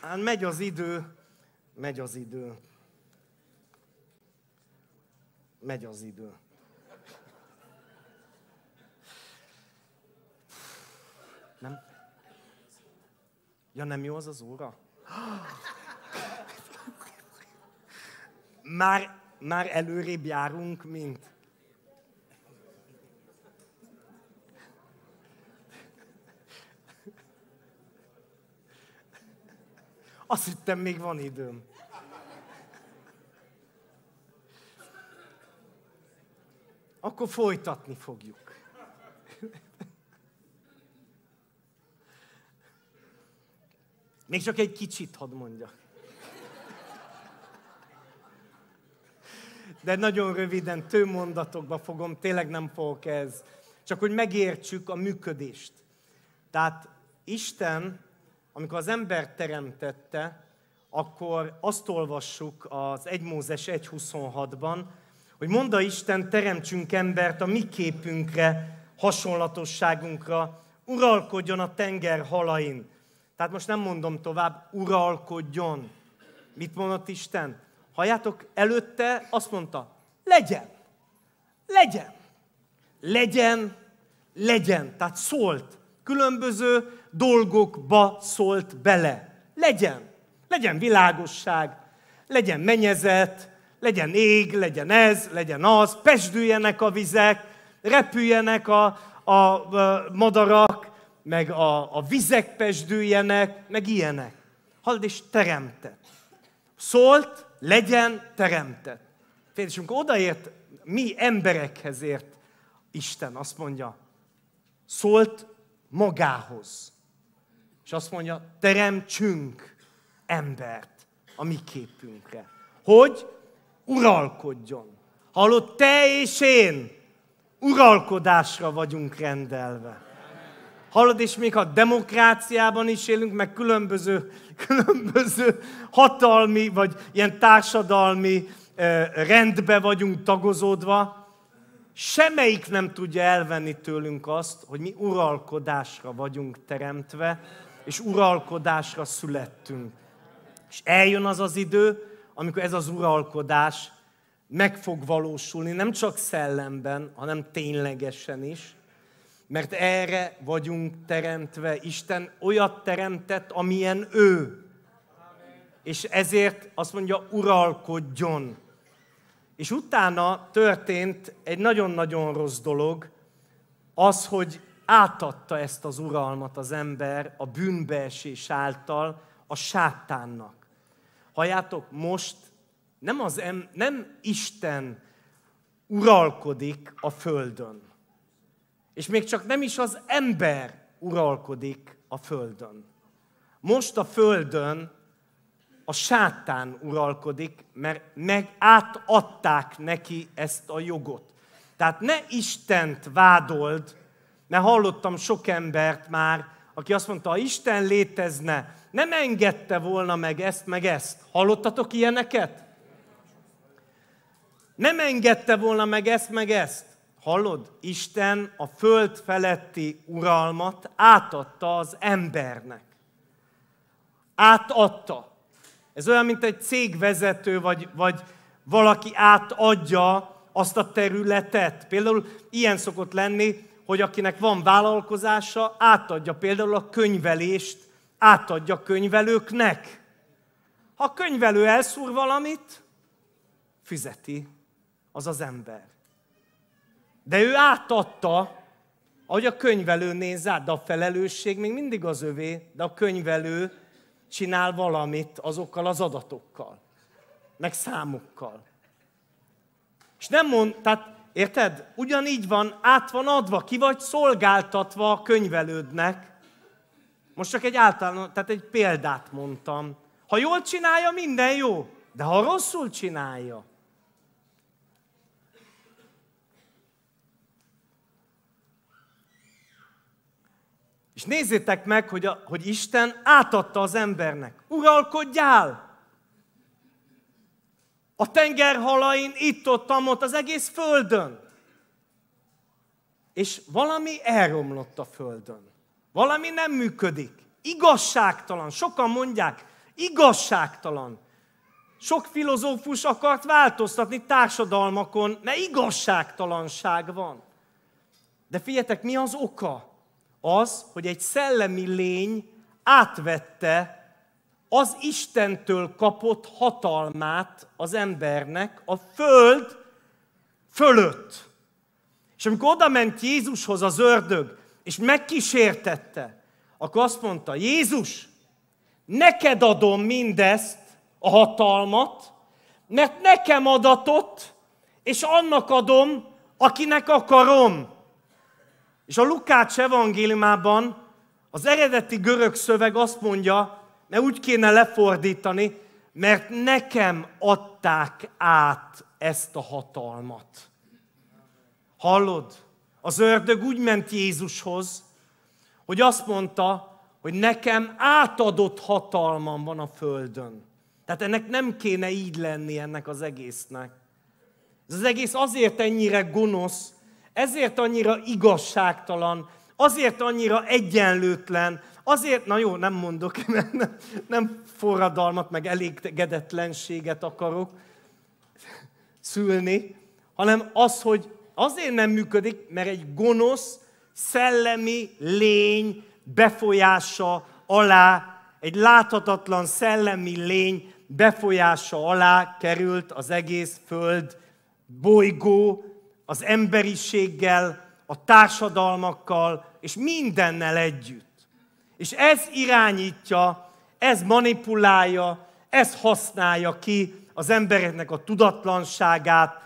hát megy az idő, megy az idő megy az idő. Nem? Ja, nem jó az az óra? Már, már előrébb járunk, mint... Azt hittem, még van időm. akkor folytatni fogjuk. Még csak egy kicsit hadd mondjak. De nagyon röviden, mondatokba fogom, tényleg nem fogok ez. Csak hogy megértsük a működést. Tehát Isten, amikor az ember teremtette, akkor azt olvassuk az 1 Mózes 1.26-ban, hogy mondta Isten, teremtsünk embert a mi képünkre, hasonlatosságunkra, uralkodjon a tenger halain. Tehát most nem mondom tovább, uralkodjon. Mit mondott Isten? Halljátok, előtte azt mondta, legyen, legyen, legyen, legyen. Tehát szólt, különböző dolgokba szólt bele. Legyen, legyen világosság, legyen menyezet, legyen ég, legyen ez, legyen az, pesdüljenek a vizek, repüljenek a, a, a madarak, meg a, a vizek pesdüljenek, meg ilyenek. Hallod, és teremtett. Szólt, legyen teremtett. Félj, és amikor odaért, mi emberekhez ért Isten, azt mondja, szólt magához. És azt mondja, teremtsünk embert a mi képünkre. Hogy? uralkodjon. Hallott te és én uralkodásra vagyunk rendelve. Hallod, és még a demokráciában is élünk, meg különböző, különböző hatalmi, vagy ilyen társadalmi rendbe vagyunk tagozódva, semmelyik nem tudja elvenni tőlünk azt, hogy mi uralkodásra vagyunk teremtve, és uralkodásra születtünk. És eljön az az idő, amikor ez az uralkodás meg fog valósulni, nem csak szellemben, hanem ténylegesen is, mert erre vagyunk teremtve. Isten olyat teremtett, amilyen ő. És ezért azt mondja, uralkodjon. És utána történt egy nagyon-nagyon rossz dolog, az, hogy átadta ezt az uralmat az ember a bűnbeesés által a sátánnak. Halljátok, most nem, az em, nem Isten uralkodik a földön. És még csak nem is az ember uralkodik a földön. Most a földön a sátán uralkodik, mert meg átadták neki ezt a jogot. Tehát ne Istent vádold, mert hallottam sok embert már, aki azt mondta, ha Isten létezne, nem engedte volna meg ezt, meg ezt. Hallottatok ilyeneket? Nem engedte volna meg ezt, meg ezt. Hallod? Isten a föld feletti uralmat átadta az embernek. Átadta. Ez olyan, mint egy cégvezető, vagy, vagy valaki átadja azt a területet. Például ilyen szokott lenni, hogy akinek van vállalkozása, átadja például a könyvelést átadja könyvelőknek. Ha a könyvelő elszúr valamit, fizeti az az ember. De ő átadta, ahogy a könyvelő néz át, de a felelősség még mindig az övé, de a könyvelő csinál valamit azokkal az adatokkal, meg számokkal. És nem mond, tehát érted? Ugyanígy van, át van adva, ki vagy szolgáltatva a könyvelődnek, most csak egy általános, tehát egy példát mondtam. Ha jól csinálja, minden jó. De ha rosszul csinálja, És nézzétek meg, hogy, a, hogy Isten átadta az embernek. Uralkodjál! A tengerhalain itt, ott, ott, az egész földön. És valami elromlott a földön. Valami nem működik. Igazságtalan. Sokan mondják, igazságtalan. Sok filozófus akart változtatni társadalmakon, mert igazságtalanság van. De figyeljetek, mi az oka? Az, hogy egy szellemi lény átvette az Istentől kapott hatalmát az embernek a föld fölött. És amikor oda ment Jézushoz az ördög, és megkísértette, akkor azt mondta, Jézus, neked adom mindezt, a hatalmat, mert nekem adatott, és annak adom, akinek akarom. És a Lukács evangéliumában az eredeti görög szöveg azt mondja, mert úgy kéne lefordítani, mert nekem adták át ezt a hatalmat. Hallod? Az ördög úgy ment Jézushoz, hogy azt mondta, hogy nekem átadott hatalmam van a földön. Tehát ennek nem kéne így lenni ennek az egésznek. Ez az egész azért ennyire gonosz, ezért annyira igazságtalan, azért annyira egyenlőtlen, azért, na jó, nem mondok, mert nem, nem forradalmat, meg elégedetlenséget akarok szülni, hanem az, hogy Azért nem működik, mert egy gonosz szellemi lény befolyása alá, egy láthatatlan szellemi lény befolyása alá került az egész föld bolygó, az emberiséggel, a társadalmakkal, és mindennel együtt. És ez irányítja, ez manipulálja, ez használja ki az embereknek a tudatlanságát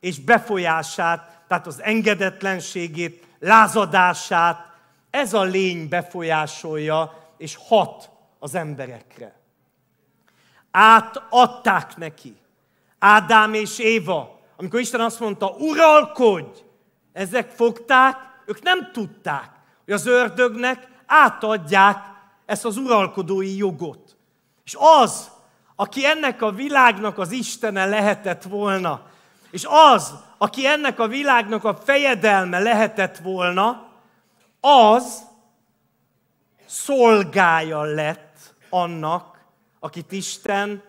és befolyását tehát az engedetlenségét, lázadását, ez a lény befolyásolja, és hat az emberekre. Átadták neki. Ádám és Éva, amikor Isten azt mondta, uralkodj! Ezek fogták, ők nem tudták, hogy az ördögnek átadják ezt az uralkodói jogot. És az, aki ennek a világnak az Istene lehetett volna, és az, aki ennek a világnak a fejedelme lehetett volna, az szolgája lett annak, akit Isten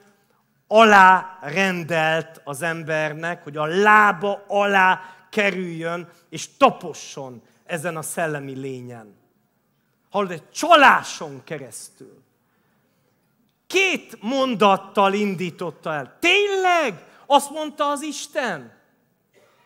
alá rendelt az embernek, hogy a lába alá kerüljön és taposson ezen a szellemi lényen. Hallod, egy csaláson keresztül. Két mondattal indította el. Tényleg? Azt mondta az Isten.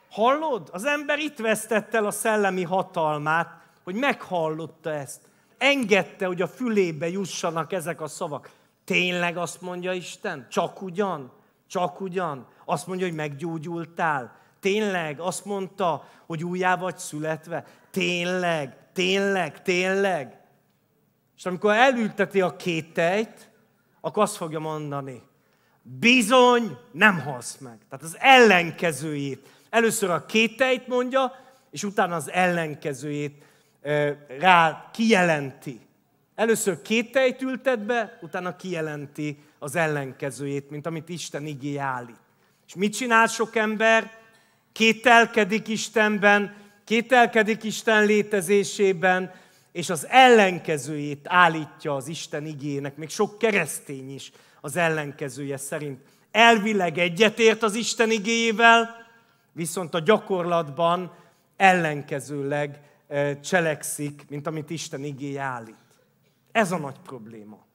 Hallod? Az ember itt vesztett el a szellemi hatalmát, hogy meghallotta ezt. Engedte, hogy a fülébe jussanak ezek a szavak. Tényleg azt mondja Isten? Csak ugyan? Csak ugyan? Azt mondja, hogy meggyógyultál? Tényleg azt mondta, hogy újjá vagy születve? Tényleg? Tényleg? Tényleg? És amikor elülteti a két tejt, akkor azt fogja mondani, bizony nem halsz meg. Tehát az ellenkezőjét. Először a kételyt mondja, és utána az ellenkezőjét rá kijelenti. Először kételyt ültet be, utána kijelenti az ellenkezőjét, mint amit Isten igé állít. És mit csinál sok ember? Kételkedik Istenben, kételkedik Isten létezésében, és az ellenkezőjét állítja az Isten igének, még sok keresztény is az ellenkezője szerint. Elvileg egyetért az Isten igéjével, viszont a gyakorlatban ellenkezőleg eh, cselekszik, mint amit Isten igéje állít. Ez a nagy probléma.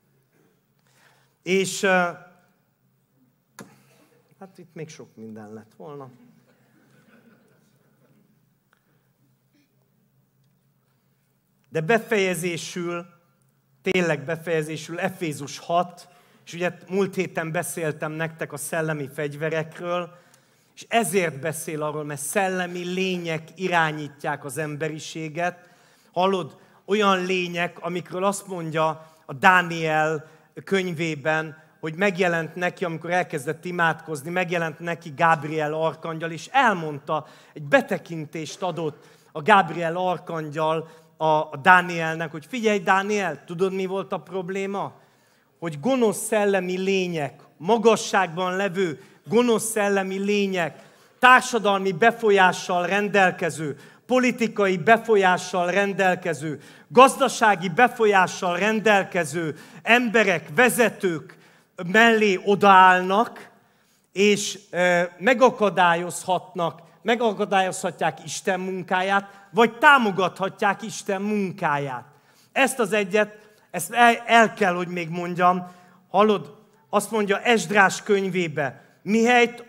És eh, hát itt még sok minden lett volna. De befejezésül, tényleg befejezésül Efézus 6, és ugye múlt héten beszéltem nektek a szellemi fegyverekről, és ezért beszél arról, mert szellemi lények irányítják az emberiséget. Hallod, olyan lények, amikről azt mondja a Dániel könyvében, hogy megjelent neki, amikor elkezdett imádkozni, megjelent neki Gábriel arkangyal, és elmondta, egy betekintést adott a Gábriel arkangyal a Dánielnek, hogy figyelj Dániel, tudod mi volt a probléma? hogy gonosz szellemi lények, magasságban levő gonosz szellemi lények, társadalmi befolyással rendelkező, politikai befolyással rendelkező, gazdasági befolyással rendelkező emberek, vezetők mellé odaállnak, és megakadályozhatnak, megakadályozhatják Isten munkáját, vagy támogathatják Isten munkáját. Ezt az egyet ezt el, el kell, hogy még mondjam. Hallod, azt mondja Esdrás könyvébe, mihelyt,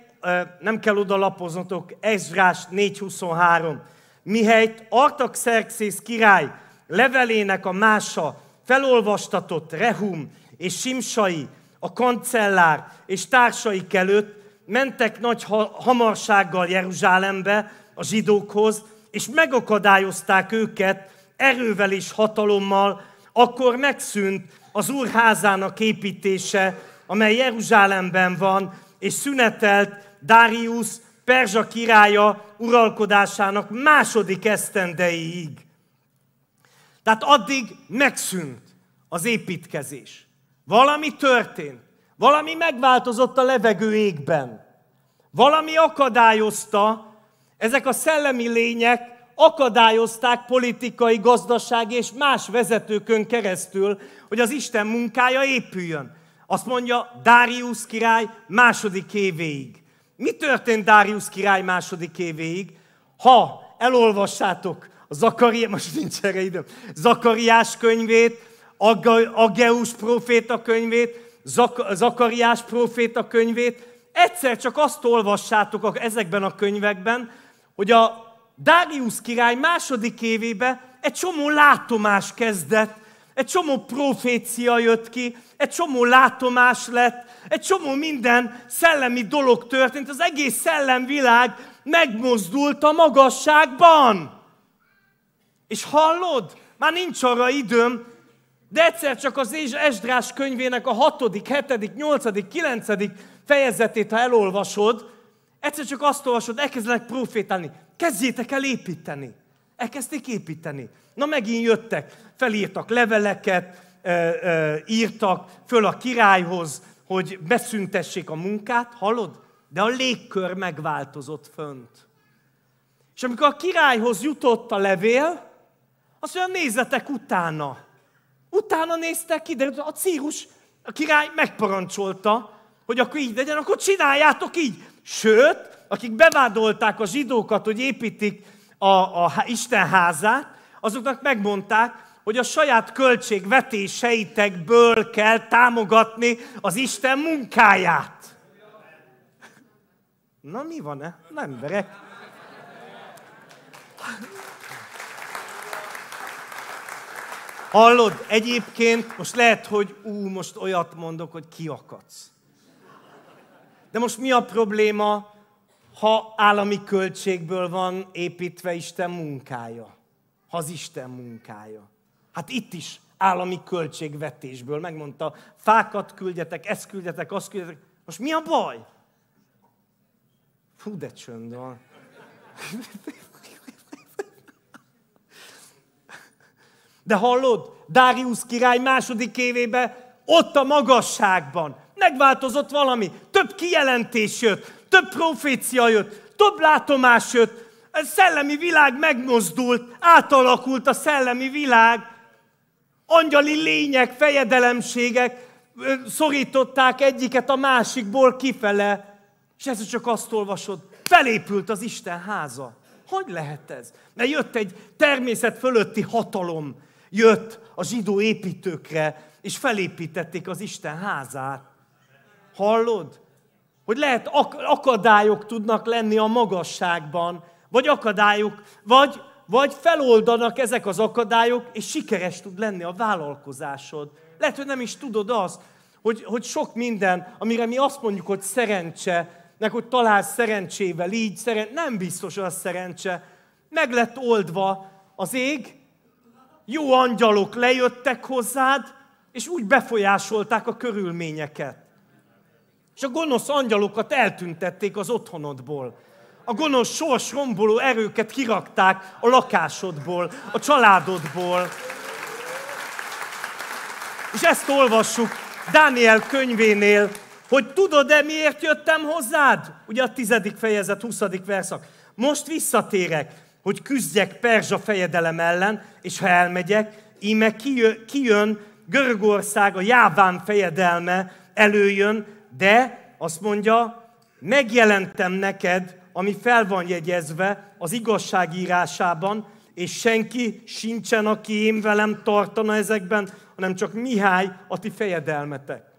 nem kell oda lapoznotok, Esdrás 4.23, mihelyt Artaxerxész király levelének a mása felolvastatott Rehum és Simsai, a kancellár és társaik előtt, mentek nagy hamarsággal Jeruzsálembe a zsidókhoz, és megakadályozták őket erővel és hatalommal, akkor megszűnt az úrházának építése, amely Jeruzsálemben van, és szünetelt Darius Perzsa királya uralkodásának második esztendeiig. Tehát addig megszűnt az építkezés. Valami történt. Valami megváltozott a levegő égben. Valami akadályozta ezek a szellemi lények, akadályozták politikai, gazdasági és más vezetőkön keresztül, hogy az Isten munkája épüljön. Azt mondja Darius király második évéig. Mi történt Darius király második évéig? Ha elolvassátok Zakariás, most nincs erre időm, Zakariás könyvét, Ageus proféta könyvét, Zak- Zakariás proféta könyvét, egyszer csak azt olvassátok ezekben a könyvekben, hogy a Darius király második évébe egy csomó látomás kezdett, egy csomó profécia jött ki, egy csomó látomás lett, egy csomó minden szellemi dolog történt, az egész szellemvilág megmozdult a magasságban. És hallod? Már nincs arra időm, de egyszer csak az Esdrás könyvének a hatodik, hetedik, nyolcadik, kilencedik fejezetét, ha elolvasod, Egyszer csak azt olvasod, elkezdenek profétálni. Kezdjétek el építeni. Elkezdték építeni. Na megint jöttek, felírtak leveleket, ö, ö, írtak föl a királyhoz, hogy beszüntessék a munkát, Hallod? De a légkör megváltozott fönt. És amikor a királyhoz jutott a levél, azt mondja, nézzetek utána. Utána néztek, de a Círus, a király megparancsolta, hogy akkor így legyen, akkor csináljátok így. Sőt, akik bevádolták a zsidókat, hogy építik a, a Isten házát, azoknak megmondták, hogy a saját költségvetéseitekből kell támogatni az Isten munkáját. Na mi van-e? Nem, emberek. Hallod, egyébként most lehet, hogy ú, most olyat mondok, hogy kiakadsz. De most mi a probléma, ha állami költségből van építve Isten munkája? Ha az Isten munkája. Hát itt is állami költségvetésből. Megmondta, fákat küldjetek, ezt küldjetek, azt küldjetek. Most mi a baj? Fú, de csönd van. De hallod, Dárius király második évébe, ott a magasságban, megváltozott valami több kijelentés jött, több profécia jött, több látomás jött, a szellemi világ megmozdult, átalakult a szellemi világ, angyali lények, fejedelemségek szorították egyiket a másikból kifele, és ez csak azt olvasod, felépült az Isten háza. Hogy lehet ez? Mert jött egy természet fölötti hatalom, jött a zsidó építőkre, és felépítették az Isten házát. Hallod? Hogy lehet akadályok tudnak lenni a magasságban, vagy akadályok, vagy, vagy feloldanak ezek az akadályok, és sikeres tud lenni a vállalkozásod. Lehet, hogy nem is tudod azt, hogy, hogy sok minden, amire mi azt mondjuk, hogy szerencse, meg hogy találsz szerencsével így, szeren... nem biztos az szerencse. Meg lett oldva az ég, jó angyalok lejöttek hozzád, és úgy befolyásolták a körülményeket. És a gonosz angyalokat eltüntették az otthonodból. A gonosz sors romboló erőket kirakták a lakásodból, a családodból. És ezt olvassuk Dániel könyvénél, hogy tudod-e, miért jöttem hozzád? Ugye a tizedik fejezet, huszadik verszak. Most visszatérek, hogy küzdjek Perzsa fejedelem ellen, és ha elmegyek, íme kijön, kijön Görögország, a Jáván fejedelme előjön, de azt mondja, megjelentem neked, ami fel van jegyezve az igazság írásában, és senki sincsen, aki én velem tartana ezekben, hanem csak Mihály, a ti fejedelmetek.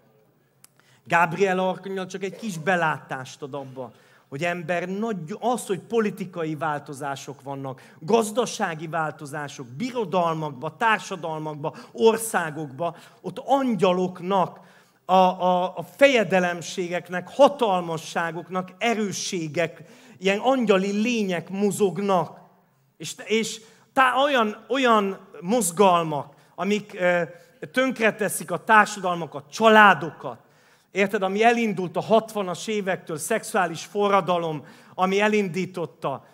Gábriel Arkangyal csak egy kis belátást ad abba, hogy ember nagy, az, hogy politikai változások vannak, gazdasági változások, birodalmakba, társadalmakba, országokba, ott angyaloknak a, a, a fejedelemségeknek, hatalmasságoknak, erősségek, ilyen angyali lények mozognak. És, és tá, olyan, olyan mozgalmak, amik e, tönkreteszik a társadalmakat, családokat. Érted, ami elindult a 60-as évektől, szexuális forradalom, ami elindította.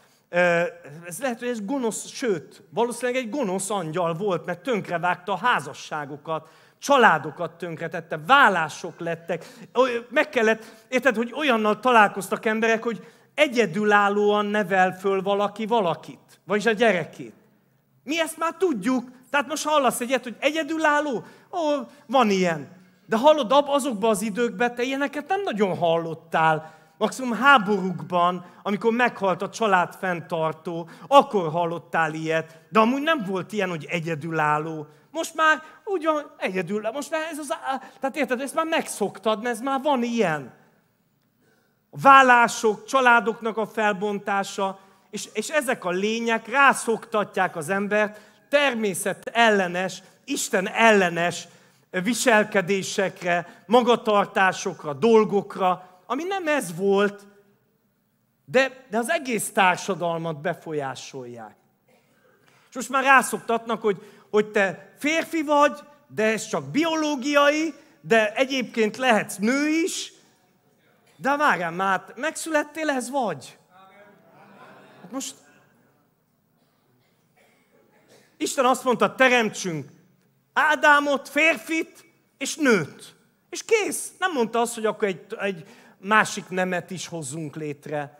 Ez lehet, hogy ez gonosz, sőt, valószínűleg egy gonosz angyal volt, mert tönkrevágta a házasságokat, családokat tönkretette, vállások lettek, meg kellett, érted, hogy olyannal találkoztak emberek, hogy egyedülállóan nevel föl valaki valakit, vagyis a gyerekét. Mi ezt már tudjuk, tehát most hallasz egyet, hogy egyedülálló? Ó, van ilyen. De hallod, azokban az időkben te ilyeneket nem nagyon hallottál. Maximum háborúkban, amikor meghalt a család fenntartó, akkor hallottál ilyet. De amúgy nem volt ilyen, hogy egyedülálló. Most már úgy van, egyedül, most már ez az, tehát érted, ezt már megszoktad, mert ez már van ilyen. A vállások, családoknak a felbontása, és, és ezek a lények rászoktatják az embert természet ellenes, Isten ellenes viselkedésekre, magatartásokra, dolgokra, ami nem ez volt, de, de az egész társadalmat befolyásolják. És most már rászoktatnak, hogy hogy te férfi vagy, de ez csak biológiai, de egyébként lehetsz nő is, de várjál már, hát megszülettél, ez vagy. Hát most Isten azt mondta, teremtsünk Ádámot, férfit és nőt. És kész. Nem mondta azt, hogy akkor egy, egy másik nemet is hozzunk létre.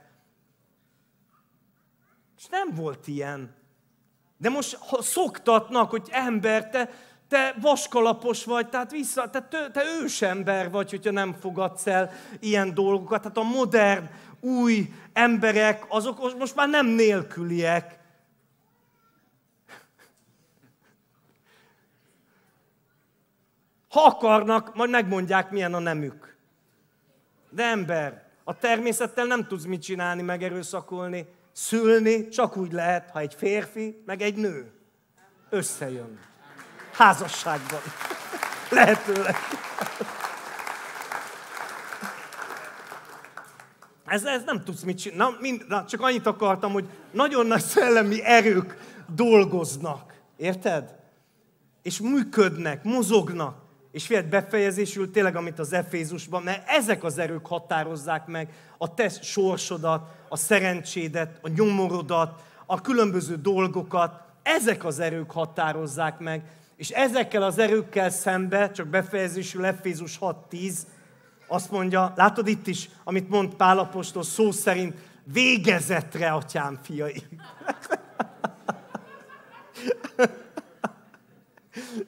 És nem volt ilyen. De most ha szoktatnak, hogy ember, te, te vaskalapos vagy, tehát vissza, te, te ősember vagy, hogyha nem fogadsz el ilyen dolgokat. Tehát a modern, új emberek, azok most már nem nélküliek. Ha akarnak, majd megmondják, milyen a nemük. De ember, a természettel nem tudsz mit csinálni, megerőszakolni. Szülni csak úgy lehet, ha egy férfi, meg egy nő összejön. Házasságban. Lehetőleg. Ez, ez nem tudsz mit csinálni. Na, mind, na, csak annyit akartam, hogy nagyon nagy szellemi erők dolgoznak. Érted? És működnek, mozognak. És fiat befejezésül tényleg, amit az Efézusban, mert ezek az erők határozzák meg a te sorsodat, a szerencsédet, a nyomorodat, a különböző dolgokat, ezek az erők határozzák meg, és ezekkel az erőkkel szembe, csak befejezésül Efézus 6.10, azt mondja, látod itt is, amit mond Pálapostól szó szerint, végezetre, atyám fiai.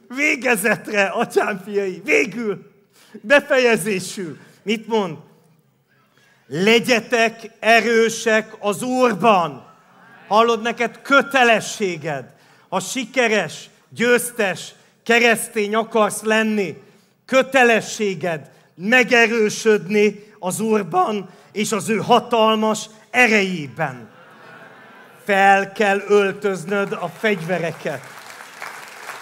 Végezetre, atyám fiai, végül, befejezésül. Mit mond? Legyetek erősek az Úrban. Hallod neked kötelességed. Ha sikeres, győztes, keresztény akarsz lenni, kötelességed megerősödni az Úrban és az ő hatalmas erejében. Fel kell öltöznöd a fegyvereket.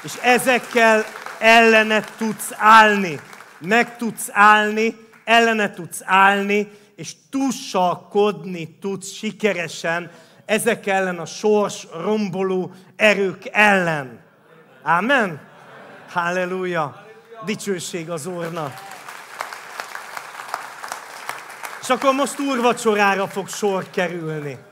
És ezekkel ellene tudsz állni. Meg tudsz állni, ellene tudsz állni, és tusalkodni tudsz sikeresen ezek ellen a sors romboló erők ellen. Amen? Halleluja! Dicsőség az Úrnak! És akkor most úrvacsorára fog sor kerülni.